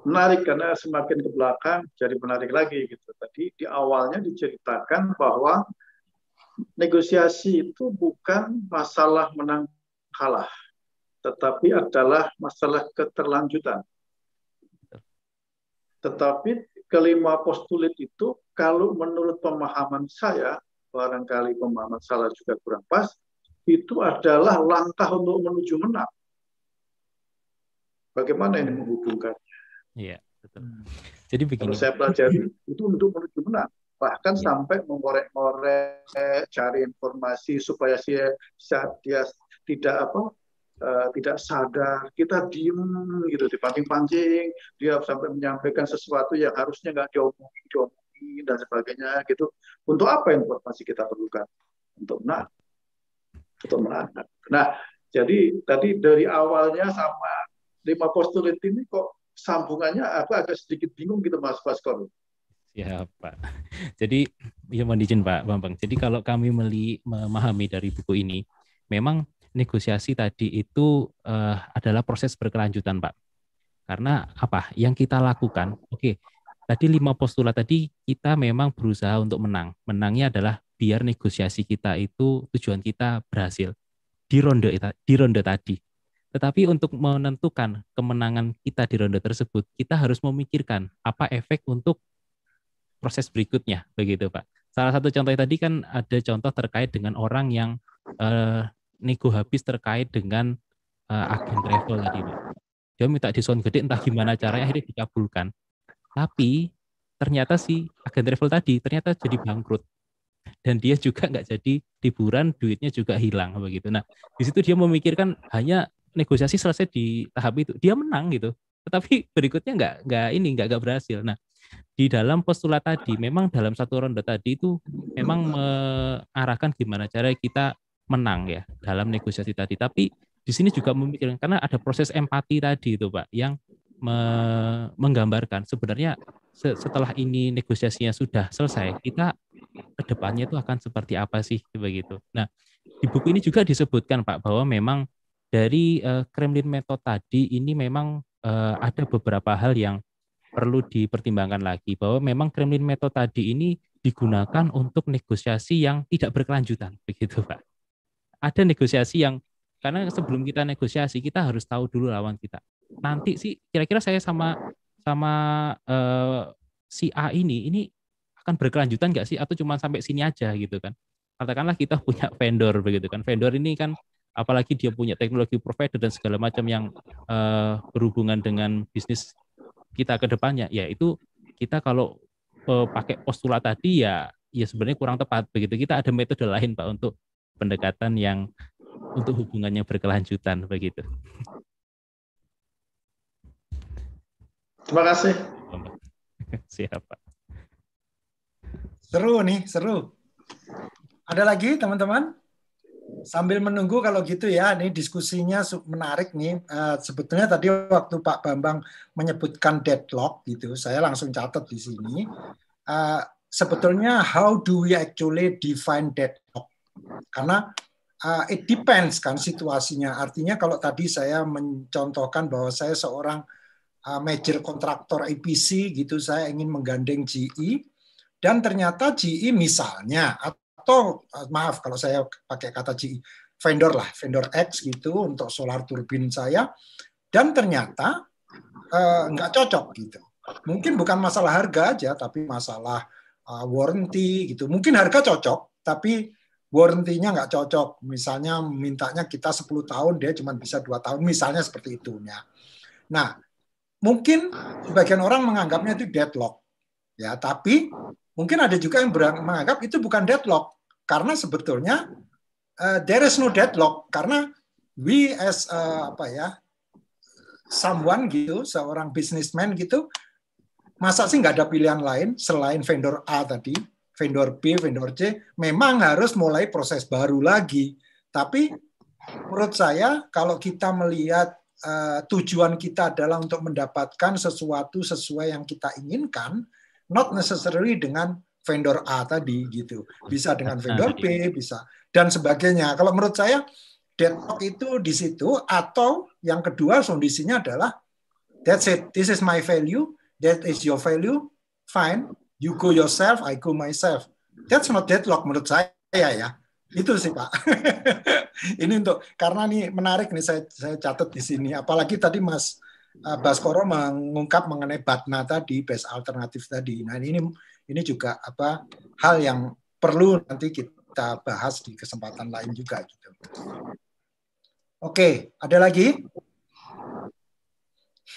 menarik karena semakin ke belakang jadi menarik lagi gitu. Tadi di awalnya diceritakan bahwa negosiasi itu bukan masalah menang kalah, tetapi adalah masalah keterlanjutan. Tetapi kelima postulat itu kalau menurut pemahaman saya, barangkali pemahaman salah juga kurang pas, itu adalah langkah untuk menuju menang. Bagaimana ini menghubungkannya? Iya, betul. Hmm. Jadi begini. Kalau saya pelajari itu untuk menuju menang. Bahkan ya. sampai mengorek-ngorek, cari informasi supaya dia, dia tidak apa Uh, tidak sadar, kita diem gitu, dipancing-pancing, dia sampai menyampaikan sesuatu yang harusnya nggak diomongin, diomongin dan sebagainya gitu. Untuk apa informasi kita perlukan? Untuk menang untuk melarat. Nah, jadi tadi dari awalnya sama lima postulat ini kok sambungannya aku agak sedikit bingung gitu Mas Baskor. Ya Pak. Jadi ya mohon izin Pak Bambang. Jadi kalau kami meli, memahami dari buku ini, memang negosiasi tadi itu uh, adalah proses berkelanjutan Pak. Karena apa? Yang kita lakukan, oke, okay, tadi lima postulat tadi kita memang berusaha untuk menang. Menangnya adalah biar negosiasi kita itu tujuan kita berhasil di ronde di ronde tadi. Tetapi untuk menentukan kemenangan kita di ronde tersebut, kita harus memikirkan apa efek untuk proses berikutnya, begitu Pak. Salah satu contoh tadi kan ada contoh terkait dengan orang yang eh, nego habis terkait dengan eh, agen travel tadi Pak. Dia minta diskon gede entah gimana caranya akhirnya dikabulkan. Tapi ternyata si agen travel tadi ternyata jadi bangkrut dan dia juga nggak jadi liburan duitnya juga hilang begitu nah di situ dia memikirkan hanya negosiasi selesai di tahap itu dia menang gitu tetapi berikutnya nggak nggak ini nggak nggak berhasil nah di dalam postulat tadi memang dalam satu ronde tadi itu memang mengarahkan gimana cara kita menang ya dalam negosiasi tadi tapi di sini juga memikirkan karena ada proses empati tadi itu pak yang me menggambarkan sebenarnya setelah ini negosiasinya sudah selesai, kita kedepannya itu akan seperti apa sih begitu. Nah, di buku ini juga disebutkan Pak bahwa memang dari uh, Kremlin metode tadi ini memang uh, ada beberapa hal yang perlu dipertimbangkan lagi bahwa memang Kremlin metode tadi ini digunakan untuk negosiasi yang tidak berkelanjutan begitu Pak. Ada negosiasi yang karena sebelum kita negosiasi kita harus tahu dulu lawan kita nanti sih kira-kira saya sama sama uh, si A ini ini akan berkelanjutan nggak sih atau cuma sampai sini aja gitu kan katakanlah kita punya vendor begitu kan vendor ini kan apalagi dia punya teknologi provider dan segala macam yang uh, berhubungan dengan bisnis kita ke depannya ya itu kita kalau uh, pakai postulat tadi ya ya sebenarnya kurang tepat begitu kita ada metode lain pak untuk pendekatan yang untuk hubungannya berkelanjutan begitu Terima kasih. Siapa? Seru nih, seru. Ada lagi teman-teman? Sambil menunggu kalau gitu ya, ini diskusinya menarik nih. Eh, sebetulnya tadi waktu Pak Bambang menyebutkan deadlock gitu, saya langsung catat di sini. Eh, sebetulnya how do we actually define deadlock? Karena eh, it depends kan situasinya. Artinya kalau tadi saya mencontohkan bahwa saya seorang Ah, major kontraktor EPC gitu saya ingin menggandeng GE dan ternyata GE misalnya atau ah, maaf kalau saya pakai kata GE vendor lah vendor X gitu untuk solar turbin saya dan ternyata nggak eh, nggak cocok gitu mungkin bukan masalah harga aja tapi masalah uh, warranty gitu mungkin harga cocok tapi warrantinya nggak cocok misalnya mintanya kita 10 tahun dia cuma bisa dua tahun misalnya seperti itu nah mungkin ah. sebagian orang menganggapnya itu deadlock. Ya, tapi mungkin ada juga yang menganggap itu bukan deadlock karena sebetulnya uh, there is no deadlock karena we as uh, apa ya someone gitu seorang businessman gitu masa sih nggak ada pilihan lain selain vendor A tadi vendor B vendor C memang harus mulai proses baru lagi tapi menurut saya kalau kita melihat Eh, tujuan kita adalah untuk mendapatkan sesuatu sesuai yang kita inginkan, not necessarily dengan vendor A tadi gitu. Bisa dengan ah, vendor B, iya. bisa dan sebagainya. Kalau menurut saya deadlock itu di situ atau yang kedua kondisinya adalah that's it. This is my value, that is your value. Fine, you go yourself, I go myself. That's not deadlock menurut saya ya. Itu sih Pak. ini untuk karena nih menarik nih saya saya catat di sini. Apalagi tadi Mas eh, Baskoro mengungkap mengenai Batna tadi, base alternatif tadi. Nah ini ini juga apa hal yang perlu nanti kita bahas di kesempatan lain juga gitu. Oke, ada lagi?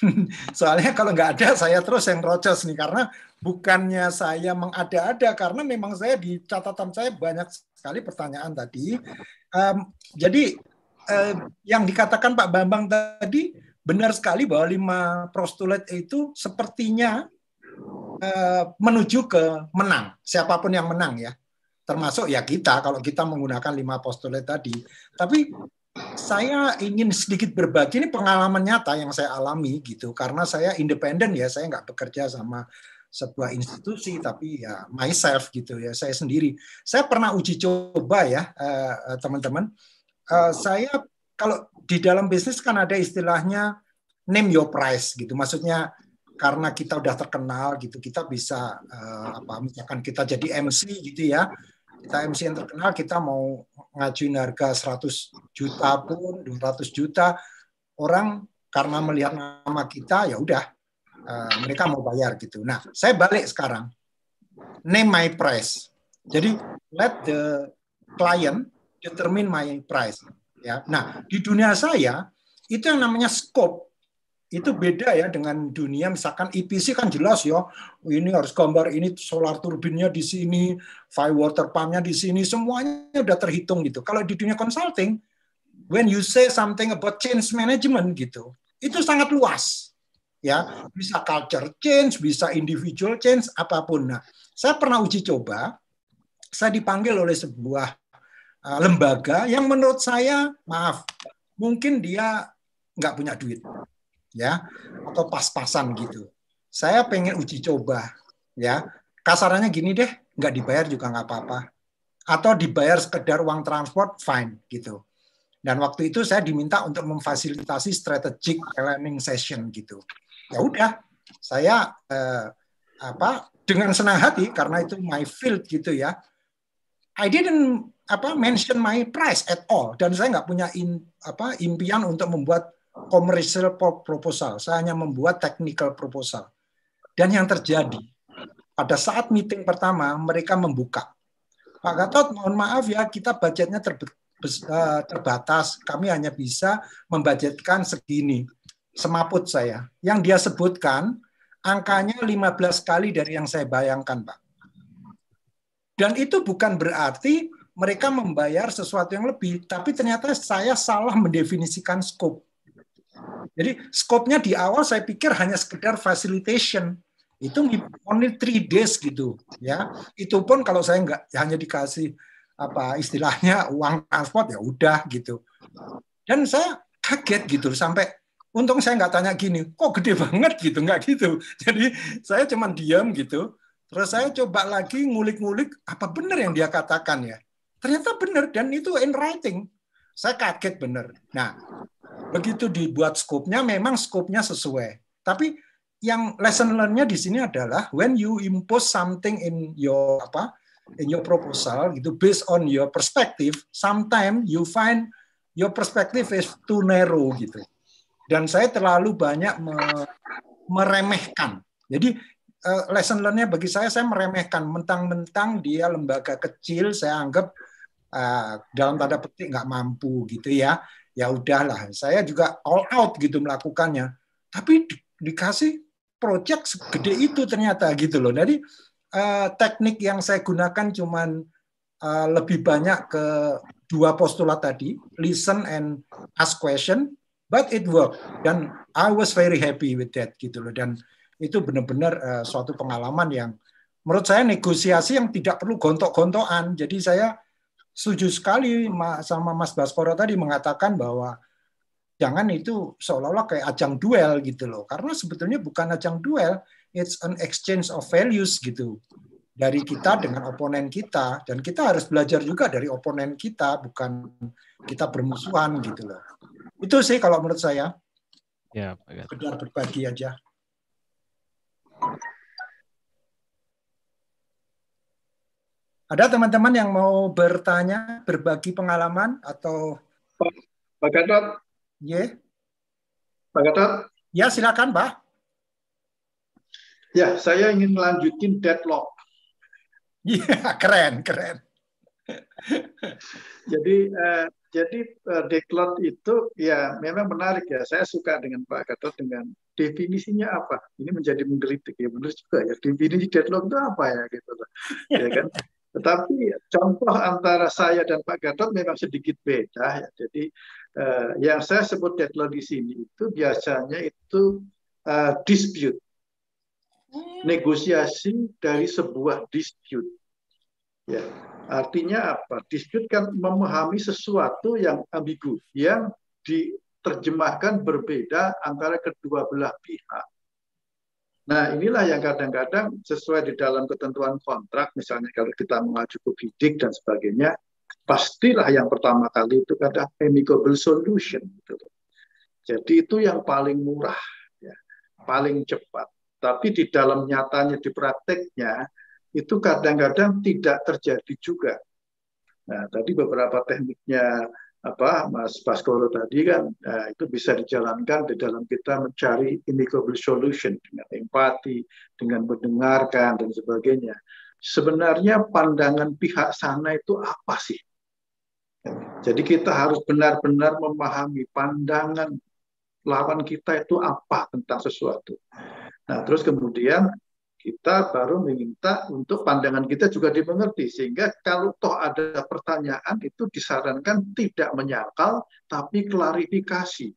Soalnya kalau nggak ada saya terus yang rocos nih karena bukannya saya mengada-ada karena memang saya di catatan saya banyak sekali pertanyaan tadi. Um, jadi um, yang dikatakan Pak Bambang tadi benar sekali bahwa lima postulat itu sepertinya uh, menuju ke menang siapapun yang menang ya termasuk ya kita kalau kita menggunakan lima postulat tadi. Tapi saya ingin sedikit berbagi ini pengalaman nyata yang saya alami gitu karena saya independen ya saya nggak bekerja sama sebuah institusi tapi ya myself gitu ya saya sendiri saya pernah uji coba ya eh, eh, teman-teman eh, saya kalau di dalam bisnis kan ada istilahnya name your price gitu maksudnya karena kita udah terkenal gitu kita bisa uh, apa misalkan kita jadi MC gitu ya kita MC yang terkenal kita mau ngajuin harga 100 juta pun 200 juta orang karena melihat nama kita ya udah uh, mereka mau bayar gitu. Nah saya balik sekarang name my price. Jadi let the client determine my price. Ya. Nah di dunia saya itu yang namanya scope itu beda ya dengan dunia misalkan EPC kan jelas ya ini harus gambar ini solar turbinnya di sini fire water pumpnya di sini semuanya udah terhitung gitu kalau di dunia consulting when you say something about change management gitu itu sangat luas ya bisa culture change bisa individual change apapun nah saya pernah uji coba saya dipanggil oleh sebuah eh, lembaga yang menurut saya maaf mungkin dia nggak punya duit ya atau pas-pasan gitu. Saya pengen uji coba ya. Kasarannya gini deh, nggak dibayar juga nggak apa-apa. Atau dibayar sekedar uang transport fine gitu. Dan waktu itu saya diminta untuk memfasilitasi strategic planning session gitu. Ya udah, saya eh, apa dengan senang hati karena itu my field gitu ya. I didn't apa mention my price at all dan saya nggak punya in, apa impian untuk membuat commercial proposal, saya hanya membuat technical proposal. Dan yang terjadi, pada saat meeting pertama mereka membuka. Pak Gatot, mohon maaf ya, kita budgetnya eh, terbatas, kami hanya bisa membudgetkan segini. Semaput saya. Yang dia sebutkan, angkanya 15 kali dari yang saya bayangkan, Pak. Dan itu bukan berarti mereka membayar sesuatu yang lebih, tapi ternyata saya salah mendefinisikan scope. Jadi skopnya di awal saya pikir hanya sekedar facilitation itu only three days gitu ya itu pun kalau saya nggak ya hanya dikasih apa istilahnya uang transport ya udah gitu dan saya kaget gitu sampai untung saya nggak tanya gini kok gede banget gitu nggak gitu jadi saya cuman diam gitu terus saya coba lagi ngulik-ngulik apa benar yang dia katakan ya ternyata benar dan itu in writing saya kaget benar nah begitu dibuat skopnya memang skopnya sesuai. Tapi yang lesson learn-nya di sini adalah when you impose something in your apa in your proposal gitu based on your perspective, sometimes you find your perspective is too narrow gitu. Dan saya terlalu banyak me meremehkan. Jadi eh, lesson learn-nya bagi saya saya meremehkan mentang-mentang dia lembaga kecil saya anggap uh, dalam tanda petik nggak mampu gitu ya ya udahlah saya juga all out gitu melakukannya tapi di, dikasih project segede itu ternyata gitu loh jadi uh, teknik yang saya gunakan cuman uh, lebih banyak ke dua postulat tadi listen and ask question but it work. dan I was very happy with that gitu loh dan itu benar-benar uh, suatu pengalaman yang menurut saya negosiasi yang tidak perlu gontok-gontokan jadi saya setuju sekali sama Mas Baskoro tadi mengatakan bahwa jangan itu seolah-olah kayak ajang duel gitu loh. Karena sebetulnya bukan ajang duel, it's an exchange of values gitu. Dari kita dengan oponen kita dan kita harus belajar juga dari oponen kita bukan kita bermusuhan gitu loh. Itu sih kalau menurut saya. Ya, benar berbagi aja. Ada teman-teman yang mau bertanya, berbagi pengalaman atau Pak Gatot? Ya. Yeah. Pak Gatot? Ya, silakan, Pak. Ya, saya ingin melanjutkan deadlock. Iya, keren, keren. jadi eh, jadi eh, deadlock itu ya memang menarik ya. Saya suka dengan Pak Gatot dengan definisinya apa? Ini menjadi menggelitik ya, benar juga ya. Definisi deadlock itu apa ya gitu ya kan? Tetapi contoh antara saya dan Pak Gatot memang sedikit beda. Ya. Jadi eh, yang saya sebut deadlock di sini itu biasanya itu eh, dispute, hmm. negosiasi dari sebuah dispute. Ya, artinya apa? Dispute kan memahami sesuatu yang ambigu, yang diterjemahkan berbeda antara kedua belah pihak. Nah, inilah yang kadang-kadang sesuai di dalam ketentuan kontrak, misalnya kalau kita mengacu ke bidik dan sebagainya, pastilah yang pertama kali itu ada amicable solution. Gitu. Jadi itu yang paling murah, ya, paling cepat. Tapi di dalam nyatanya, di prakteknya, itu kadang-kadang tidak terjadi juga. Nah, tadi beberapa tekniknya apa Mas Baskoro tadi kan nah, itu bisa dijalankan di dalam kita mencari amicable solution dengan empati, dengan mendengarkan dan sebagainya. Sebenarnya pandangan pihak sana itu apa sih? Jadi kita harus benar-benar memahami pandangan lawan kita itu apa tentang sesuatu. Nah, terus kemudian kita baru meminta untuk pandangan kita juga dimengerti sehingga kalau toh ada pertanyaan itu disarankan tidak menyangkal tapi klarifikasi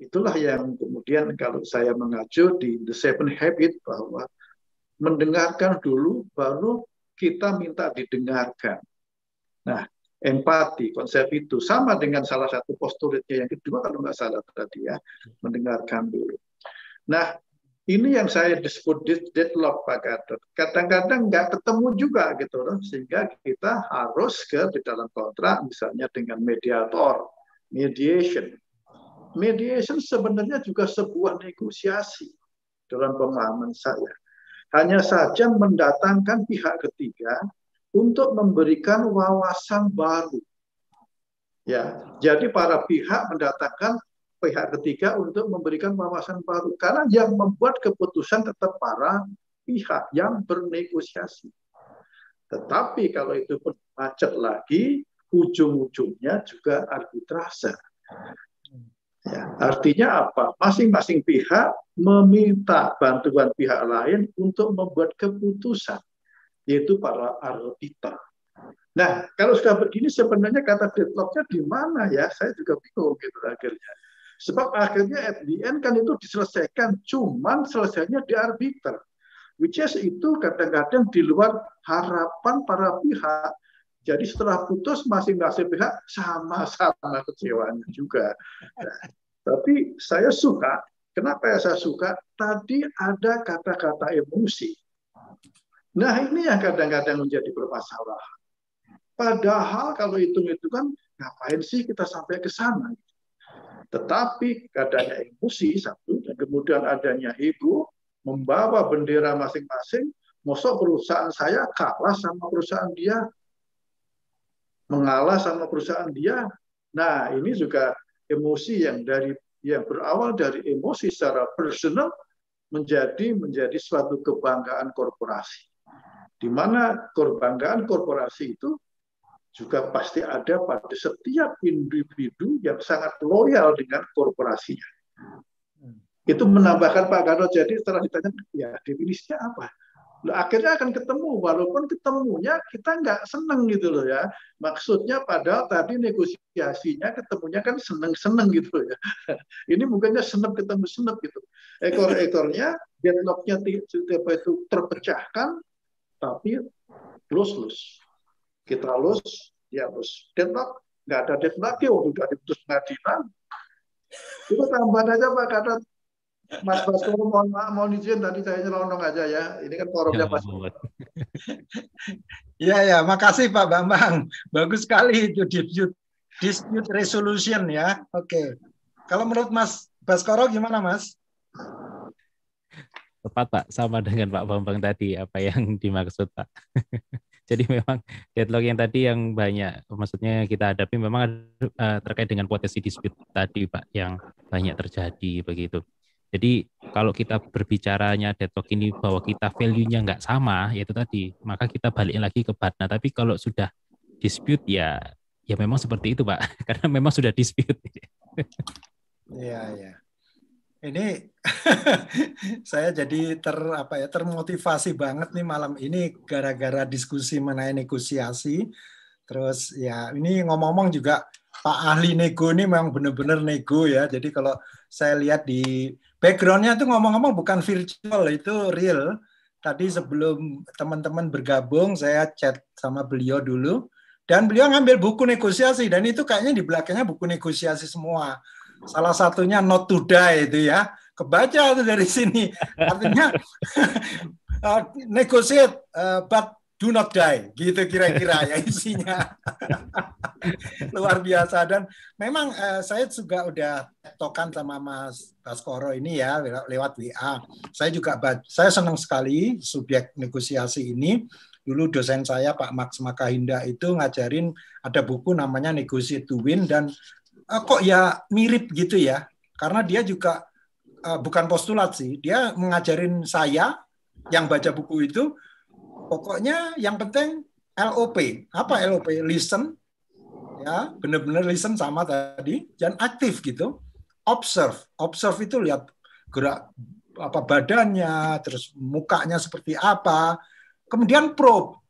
itulah yang kemudian kalau saya mengacu di The Seven Habit bahwa mendengarkan dulu baru kita minta didengarkan nah empati konsep itu sama dengan salah satu posturnya yang kedua kalau nggak salah tadi ya mendengarkan dulu nah ini yang saya disebut deadlock Pak Gatot. Kadang-kadang nggak ketemu juga gitu loh, sehingga kita harus ke di dalam kontrak misalnya dengan mediator, mediation. Mediation sebenarnya juga sebuah negosiasi dalam pemahaman saya. Hanya saja mendatangkan pihak ketiga untuk memberikan wawasan baru. Ya, jadi para pihak mendatangkan pihak ketiga untuk memberikan wawasan baru karena yang membuat keputusan tetap para pihak yang bernegosiasi. Tetapi kalau itu pun macet lagi, ujung-ujungnya juga arbitrase. Ya, artinya apa? Masing-masing pihak meminta bantuan pihak lain untuk membuat keputusan, yaitu para arbiter. Nah, kalau sudah begini sebenarnya kata deadlocknya di mana ya? Saya juga bingung gitu akhirnya. Sebab akhirnya at the end kan itu diselesaikan, cuman selesainya di arbiter. Which is itu kadang-kadang di luar harapan para pihak. Jadi setelah putus masing-masing pihak sama-sama kecewanya juga. tapi saya suka, kenapa ya saya suka? Tadi ada kata-kata emosi. Nah ini yang kadang-kadang menjadi permasalahan. Padahal kalau hitung-hitungan, ngapain sih kita sampai ke sana? Tetapi adanya emosi satu dan kemudian adanya ego membawa bendera masing-masing, mosok perusahaan saya kalah sama perusahaan dia, mengalah sama perusahaan dia. Nah, ini juga emosi yang dari yang berawal dari emosi secara personal menjadi menjadi suatu kebanggaan korporasi. Di mana kebanggaan korporasi itu juga pasti ada pada setiap individu yang sangat loyal dengan korporasinya. Hmm. Itu menambahkan Pak Gatot. Jadi setelah ditanya, ya definisinya apa? Loh, akhirnya akan ketemu, walaupun ketemunya kita nggak seneng gitu loh ya. Maksudnya padahal tadi negosiasinya ketemunya kan seneng-seneng gitu ya. Ini mungkinnya senep ketemu senep gitu. Ekor-ekornya, deadlocknya itu terpecahkan, tapi lulus-lulus. Kita lus, ya lus. deadlock, nggak ada deadlock ya udah diputus pengadilan. Itu tambahan aja Pak kata Mas Basko, mohon maaf, mohon izin tadi saya nyelonong aja ya. Ini kan forumnya Mas. Iya ya, makasih Pak Bambang. Bagus sekali itu dispute, dispute resolution ya. Oke. Kalau menurut Mas Baskoro gimana Mas? Tepat Pak, sama dengan Pak Bambang tadi apa yang dimaksud Pak. Jadi memang deadlock yang tadi yang banyak, maksudnya kita hadapi memang eh, terkait dengan potensi dispute tadi Pak yang banyak terjadi begitu. Jadi kalau kita berbicaranya deadlock ini bahwa kita value-nya nggak sama, yaitu tadi, maka kita balik lagi ke batna. Tapi kalau sudah dispute ya ya memang seperti itu Pak, karena memang sudah dispute. Iya, iya ini saya jadi ter apa ya termotivasi banget nih malam ini gara-gara diskusi mengenai negosiasi. Terus ya ini ngomong-ngomong juga Pak ahli nego ini memang benar-benar nego ya. Jadi kalau saya lihat di backgroundnya itu ngomong-ngomong bukan virtual itu real. Tadi sebelum teman-teman bergabung saya chat sama beliau dulu dan beliau ngambil buku negosiasi dan itu kayaknya di belakangnya buku negosiasi semua Salah satunya not to die itu ya. Kebaca itu dari sini. Artinya uh, negotiate uh, but do not die gitu kira-kira ya isinya luar biasa dan memang uh, saya juga udah tokan sama Mas Baskoro ini ya lewat WA saya juga saya senang sekali subjek negosiasi ini dulu dosen saya Pak Max Makahinda itu ngajarin ada buku namanya Negotiate to Win dan uh, kok ya mirip gitu ya karena dia juga uh, bukan postulat sih dia mengajarin saya yang baca buku itu pokoknya yang penting LOP apa LOP listen ya benar-benar listen sama tadi dan aktif gitu observe observe itu lihat gerak apa badannya terus mukanya seperti apa kemudian probe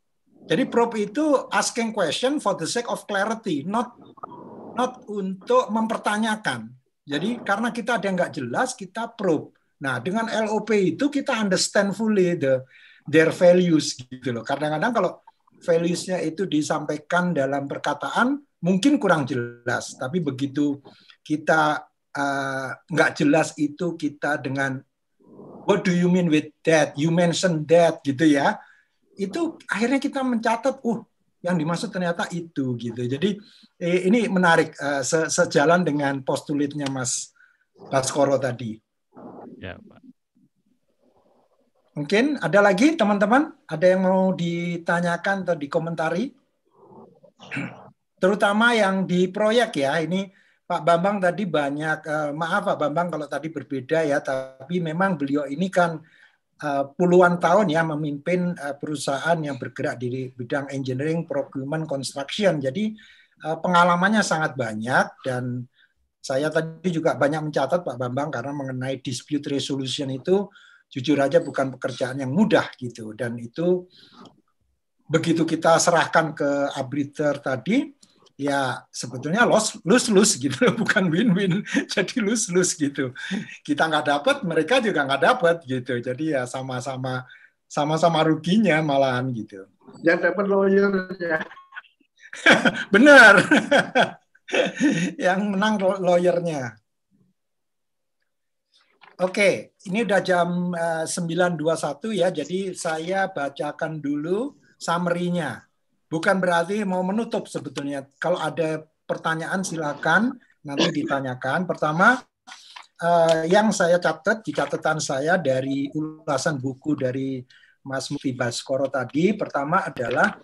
jadi probe itu asking question for the sake of clarity, not not untuk mempertanyakan. Jadi karena kita ada yang nggak jelas, kita probe. Nah, dengan LOP itu kita understand fully the their values gitu loh. Kadang-kadang kalau valuesnya itu disampaikan dalam perkataan mungkin kurang jelas, tapi begitu kita eh, nggak uh, jelas itu kita dengan what do you mean with that? You mentioned that gitu ya. Itu akhirnya kita mencatat, uh yang dimaksud ternyata itu gitu. Jadi eh, ini menarik eh, se sejalan dengan postulitnya Mas Baskoro tadi. Ya, Pak. Mungkin ada lagi teman-teman, ada yang mau ditanyakan atau dikomentari? Terutama yang di proyek ya, ini Pak Bambang tadi banyak, eh, maaf Pak Bambang kalau tadi berbeda ya, tapi memang beliau ini kan Eh, puluhan tahun ya memimpin eh, perusahaan yang bergerak di bidang engineering, procurement, construction. Jadi eh, pengalamannya sangat banyak dan saya tadi juga banyak mencatat Pak Bambang karena mengenai dispute resolution itu jujur aja bukan pekerjaan yang mudah gitu dan itu begitu kita serahkan ke arbiter tadi ya sebetulnya loss lose lose gitu bukan win win jadi lose lose gitu kita nggak dapat mereka juga nggak dapat gitu jadi ya sama-sama sama-sama ruginya malahan gitu yang dapat lawyernya benar yang menang lawyernya oke okay. ini udah jam eh, uh, 9.21 ya jadi saya bacakan dulu summary-nya Bukan berarti mau menutup sebetulnya. Kalau ada pertanyaan silakan nanti ditanyakan. Pertama, eh, yang saya catat di catatan saya dari ulasan buku dari Mas Mufi Baskoro tadi, pertama adalah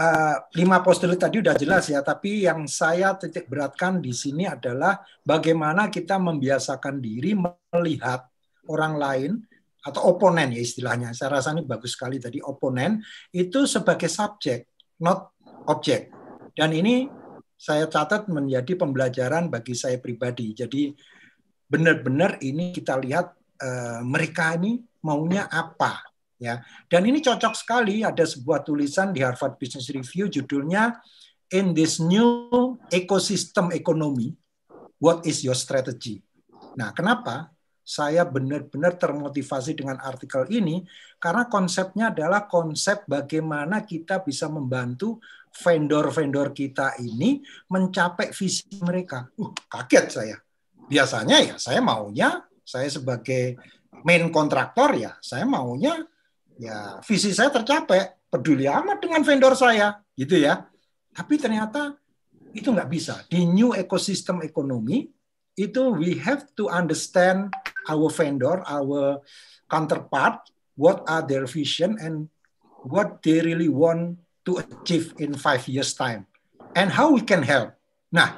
uh, lima postulat tadi sudah jelas ya, tapi yang saya titik beratkan di sini adalah bagaimana kita membiasakan diri melihat orang lain atau oponen ya istilahnya. Saya rasa ini bagus sekali tadi oponen itu sebagai subjek, not objek. Dan ini saya catat menjadi pembelajaran bagi saya pribadi. Jadi benar-benar ini kita lihat e, mereka ini maunya apa ya. Dan ini cocok sekali ada sebuah tulisan di Harvard Business Review judulnya In this new ecosystem economy, what is your strategy? Nah, kenapa? saya benar-benar termotivasi dengan artikel ini karena konsepnya adalah konsep bagaimana kita bisa membantu vendor-vendor kita ini mencapai visi mereka. Uh, kaget saya. Biasanya ya saya maunya saya sebagai main kontraktor ya saya maunya ya visi saya tercapai. Peduli amat dengan vendor saya gitu ya. Tapi ternyata itu nggak bisa. Di new ekosistem ekonomi itu we have to understand our vendor, our counterpart, what are their vision and what they really want to achieve in five years time and how we can help. Nah,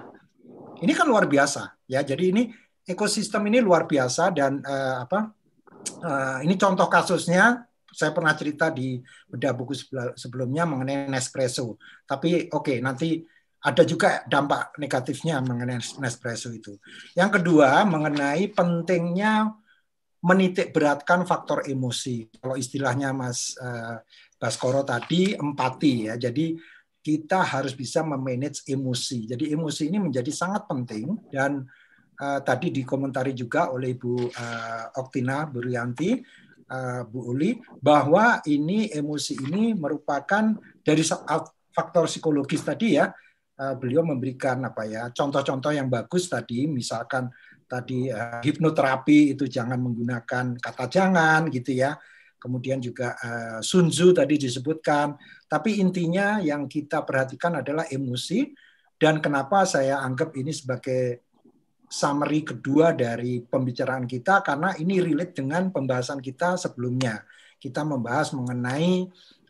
ini kan luar biasa ya. Jadi ini ekosistem ini luar biasa dan uh, apa? Uh, ini contoh kasusnya saya pernah cerita di beda buku sebelumnya mengenai Nespresso. Tapi oke okay, nanti ada juga dampak negatifnya mengenai Nespresso itu. Yang kedua mengenai pentingnya menitik beratkan faktor emosi. Kalau istilahnya Mas eh, Baskoro tadi empati ya. Jadi kita harus bisa memanage emosi. Jadi emosi ini menjadi sangat penting dan uh, tadi dikomentari juga oleh Bu uh, Oktina Burianti, uh, Bu Uli bahwa ini emosi ini merupakan dari faktor psikologis tadi ya Eh, beliau memberikan apa ya contoh-contoh yang bagus tadi misalkan tadi uh, hipnoterapi itu jangan menggunakan kata jangan gitu ya kemudian juga uh, eh, sunzu tadi disebutkan tapi intinya yang kita perhatikan adalah emosi dan kenapa saya anggap ini sebagai summary kedua dari pembicaraan kita karena ini relate dengan pembahasan kita sebelumnya kita membahas mengenai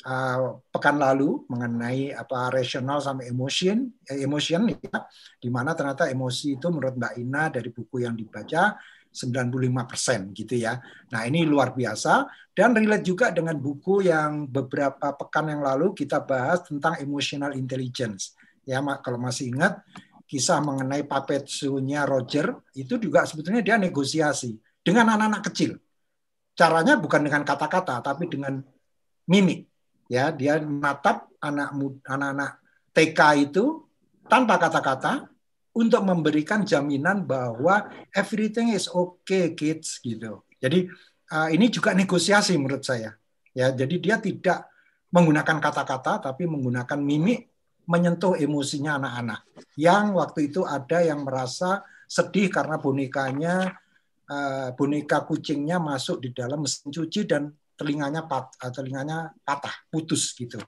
uh, pekan lalu mengenai apa rational sama emotion eh, emotion ya di mana ternyata emosi itu menurut Mbak Ina dari buku yang dibaca 95% gitu ya. Nah, ini luar biasa dan relate juga dengan buku yang beberapa pekan yang lalu kita bahas tentang emotional intelligence. Ya, kalau masih ingat kisah mengenai papetsunya Roger itu juga sebetulnya dia negosiasi dengan anak-anak kecil. Caranya bukan dengan kata-kata tapi dengan mimik ya dia menatap anak anak-anak TK itu tanpa kata-kata untuk memberikan jaminan bahwa everything is okay kids gitu. Jadi uh, ini juga negosiasi menurut saya. Ya, jadi dia tidak menggunakan kata-kata tapi menggunakan mimik menyentuh emosinya anak-anak. Yang waktu itu ada yang merasa sedih karena bonekanya uh, boneka kucingnya masuk di dalam mesin cuci dan telinganya pat, eh, telinganya patah, putus gitu.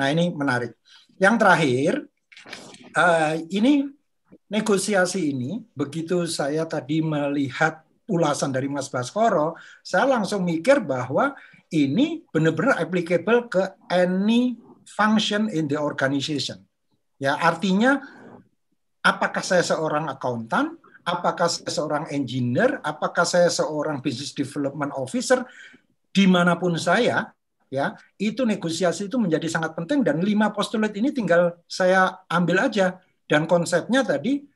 Nah ini menarik. Yang terakhir, eh, ini negosiasi ini begitu saya tadi melihat ulasan dari Mas Baskoro, saya langsung mikir bahwa ini benar-benar applicable ke any function in the organization. Ya, artinya apakah saya seorang akuntan, apakah saya seorang engineer, apakah saya seorang business development officer, dimanapun saya ya itu negosiasi itu menjadi sangat penting dan lima postulat ini tinggal saya ambil aja dan konsepnya tadi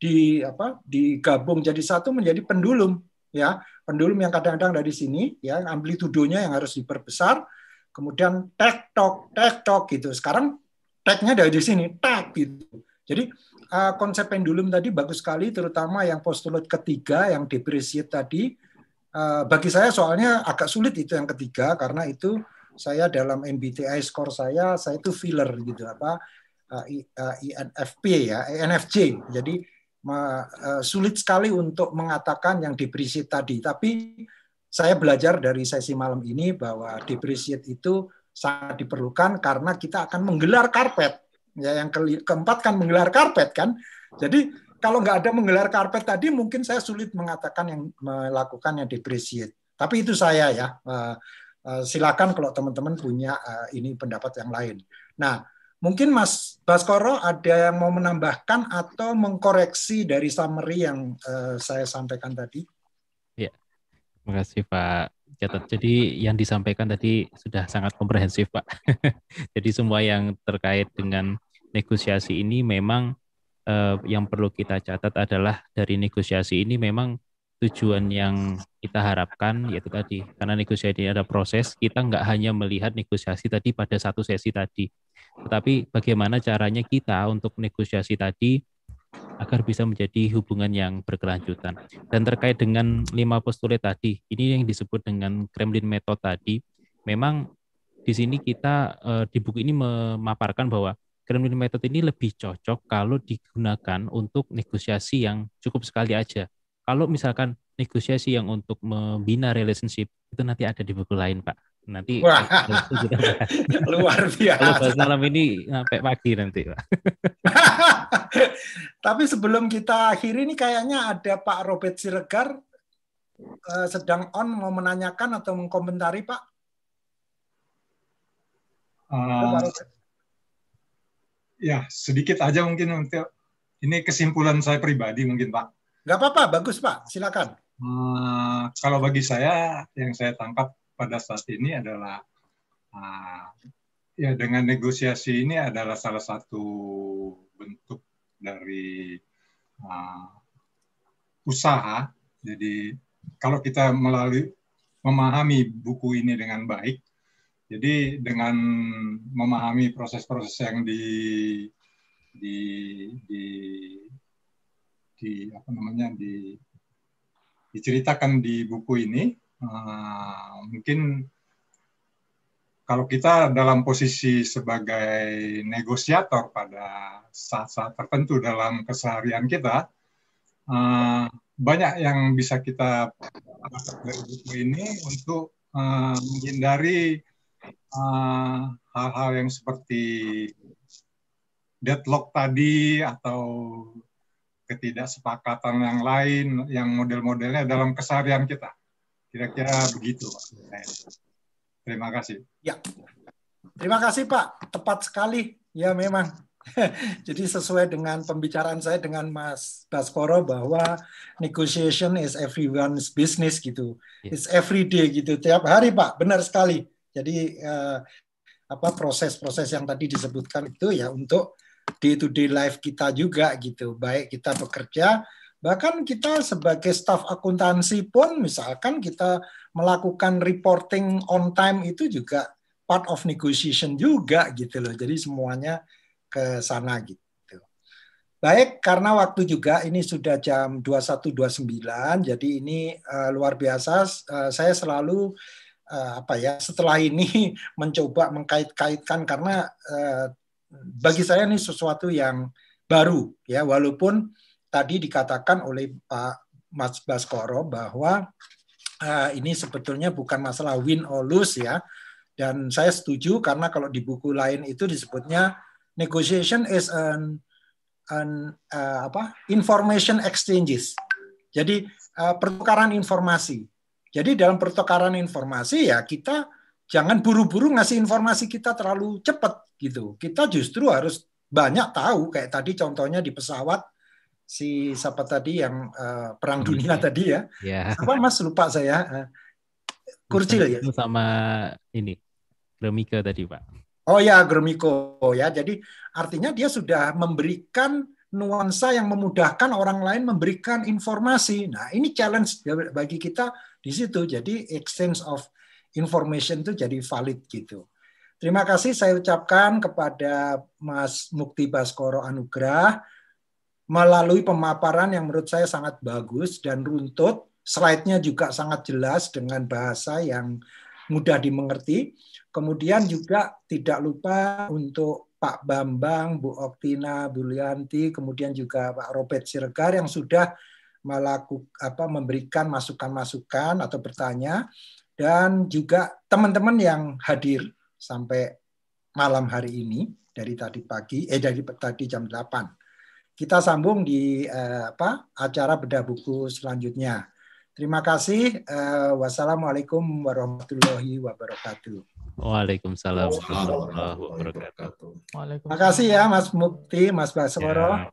di apa digabung jadi satu menjadi pendulum ya pendulum yang kadang-kadang dari sini ya amplitudonya yang harus diperbesar kemudian tek tok tek tok gitu sekarang teknya dari sini tak gitu jadi eh, konsep pendulum tadi bagus sekali terutama yang postulat ketiga yang depresiat tadi Eh, bagi saya soalnya agak sulit itu yang ketiga karena itu saya dalam MBTI skor saya saya itu filler gitu apa uh, uh, ya INFJ jadi uh, sulit sekali untuk mengatakan yang depresi tadi tapi saya belajar dari sesi malam ini bahwa depresi itu sangat diperlukan karena kita akan menggelar karpet ya yang ke keempat kan menggelar karpet kan jadi kalau nggak ada menggelar karpet tadi mungkin saya sulit mengatakan yang melakukan yang depresiat. Tapi itu saya ya. Eh, eh, silakan kalau teman-teman punya eh, ini pendapat yang lain. Nah, mungkin Mas Baskoro ada yang mau menambahkan atau mengkoreksi dari summary yang saya sampaikan tadi? Ya, terima kasih Pak Gatot. Jadi yang disampaikan tadi sudah sangat komprehensif Pak. Jadi semua yang terkait dengan negosiasi ini memang eh, yang perlu kita catat adalah dari negosiasi ini memang tujuan yang kita harapkan yaitu tadi karena negosiasi ini ada proses kita nggak hanya melihat negosiasi tadi pada satu sesi tadi tetapi bagaimana caranya kita untuk negosiasi tadi agar bisa menjadi hubungan yang berkelanjutan dan terkait dengan lima postulat tadi ini yang disebut dengan Kremlin metode tadi memang di sini kita eh, di buku ini memaparkan bahwa Grand Win Method ini lebih cocok kalau digunakan untuk negosiasi yang cukup sekali aja. Kalau misalkan negosiasi yang untuk membina relationship itu nanti ada di buku lain, Pak. Nanti luar biasa. Kalau bahas malam ini sampai pagi nanti, Pak. Tapi sebelum kita akhiri ini kayaknya ada Pak Robert Siregar eh, sedang on mau menanyakan atau mengkomentari, Pak. Uh, ya sedikit aja mungkin untuk ini kesimpulan saya pribadi mungkin Pak. Gak apa-apa, bagus Pak, silakan. Uh, kalau bagi saya yang saya tangkap pada saat ini adalah uh, ya dengan negosiasi ini adalah salah satu bentuk dari uh, usaha. Jadi kalau kita melalui memahami buku ini dengan baik, jadi dengan memahami proses-proses yang di di di di apa namanya di diceritakan di buku ini eh, mungkin kalau kita dalam posisi sebagai negosiator pada saat-saat tertentu dalam keseharian kita eh, banyak yang bisa kita dari buku ini untuk uh, menghindari Eh, hal-hal uh, yang seperti deadlock tadi atau ketidaksepakatan yang lain yang model-modelnya dalam keseharian kita. Kira-kira begitu, eh, Terima kasih. Ya. Terima kasih, Pak. Tepat sekali. Ya, memang. Jadi sesuai dengan pembicaraan saya dengan Mas Baskoro bahwa negotiation is everyone's business gitu. Ya. It's everyday gitu. Tiap hari, Pak. Benar sekali. Jadi eh, apa proses-proses yang tadi disebutkan itu ya untuk day to day life kita juga gitu. Baik kita bekerja, bahkan kita sebagai staf akuntansi pun misalkan kita melakukan reporting on time itu juga part of negotiation juga gitu loh. Jadi semuanya ke sana gitu. Baik, karena waktu juga ini sudah jam 21.29, jadi ini uh, luar biasa. Uh, saya selalu uh, apa ya setelah ini mencoba mengkait-kaitkan karena uh, bagi saya ini sesuatu yang baru ya walaupun tadi dikatakan oleh Pak Mas Baskoro bahwa uh, ini sebetulnya bukan masalah win or lose ya dan saya setuju karena kalau di buku lain itu disebutnya negotiation is an, an uh, apa information exchanges jadi uh, pertukaran informasi jadi dalam pertukaran informasi ya kita jangan buru-buru ngasih informasi kita terlalu cepat gitu. Kita justru harus banyak tahu kayak tadi contohnya di pesawat si siapa tadi yang uh, perang dunia yeah. tadi ya. Yeah. Apa Mas lupa saya. Uh, eh, Kurcil ya. Sama ini Gromiko tadi Pak. Oh ya Gromiko ya. Jadi artinya dia sudah memberikan nuansa yang memudahkan orang lain memberikan informasi. Nah ini challenge bagi kita di situ. Jadi exchange of information itu jadi valid gitu. Terima kasih saya ucapkan kepada Mas Mukti Baskoro Anugrah melalui pemaparan yang menurut saya sangat bagus dan runtut. Slide-nya juga sangat jelas dengan bahasa yang mudah dimengerti. Kemudian juga tidak lupa untuk Pak Bambang, Bu Oktina, Bu Lianti, kemudian juga Pak Robert Siregar yang sudah melakukan apa memberikan masukan-masukan atau bertanya dan juga teman-teman yang hadir sampai malam hari ini dari tadi pagi eh dari tadi jam 8. Kita sambung di eh, apa acara bedah buku selanjutnya. Terima kasih. Eh, wassalamualaikum warahmatullahi wabarakatuh. Waalaikumsalam warahmatullahi wabarakatuh. Terima kasih ya Mas Mukti, Mas Basworo. Ya.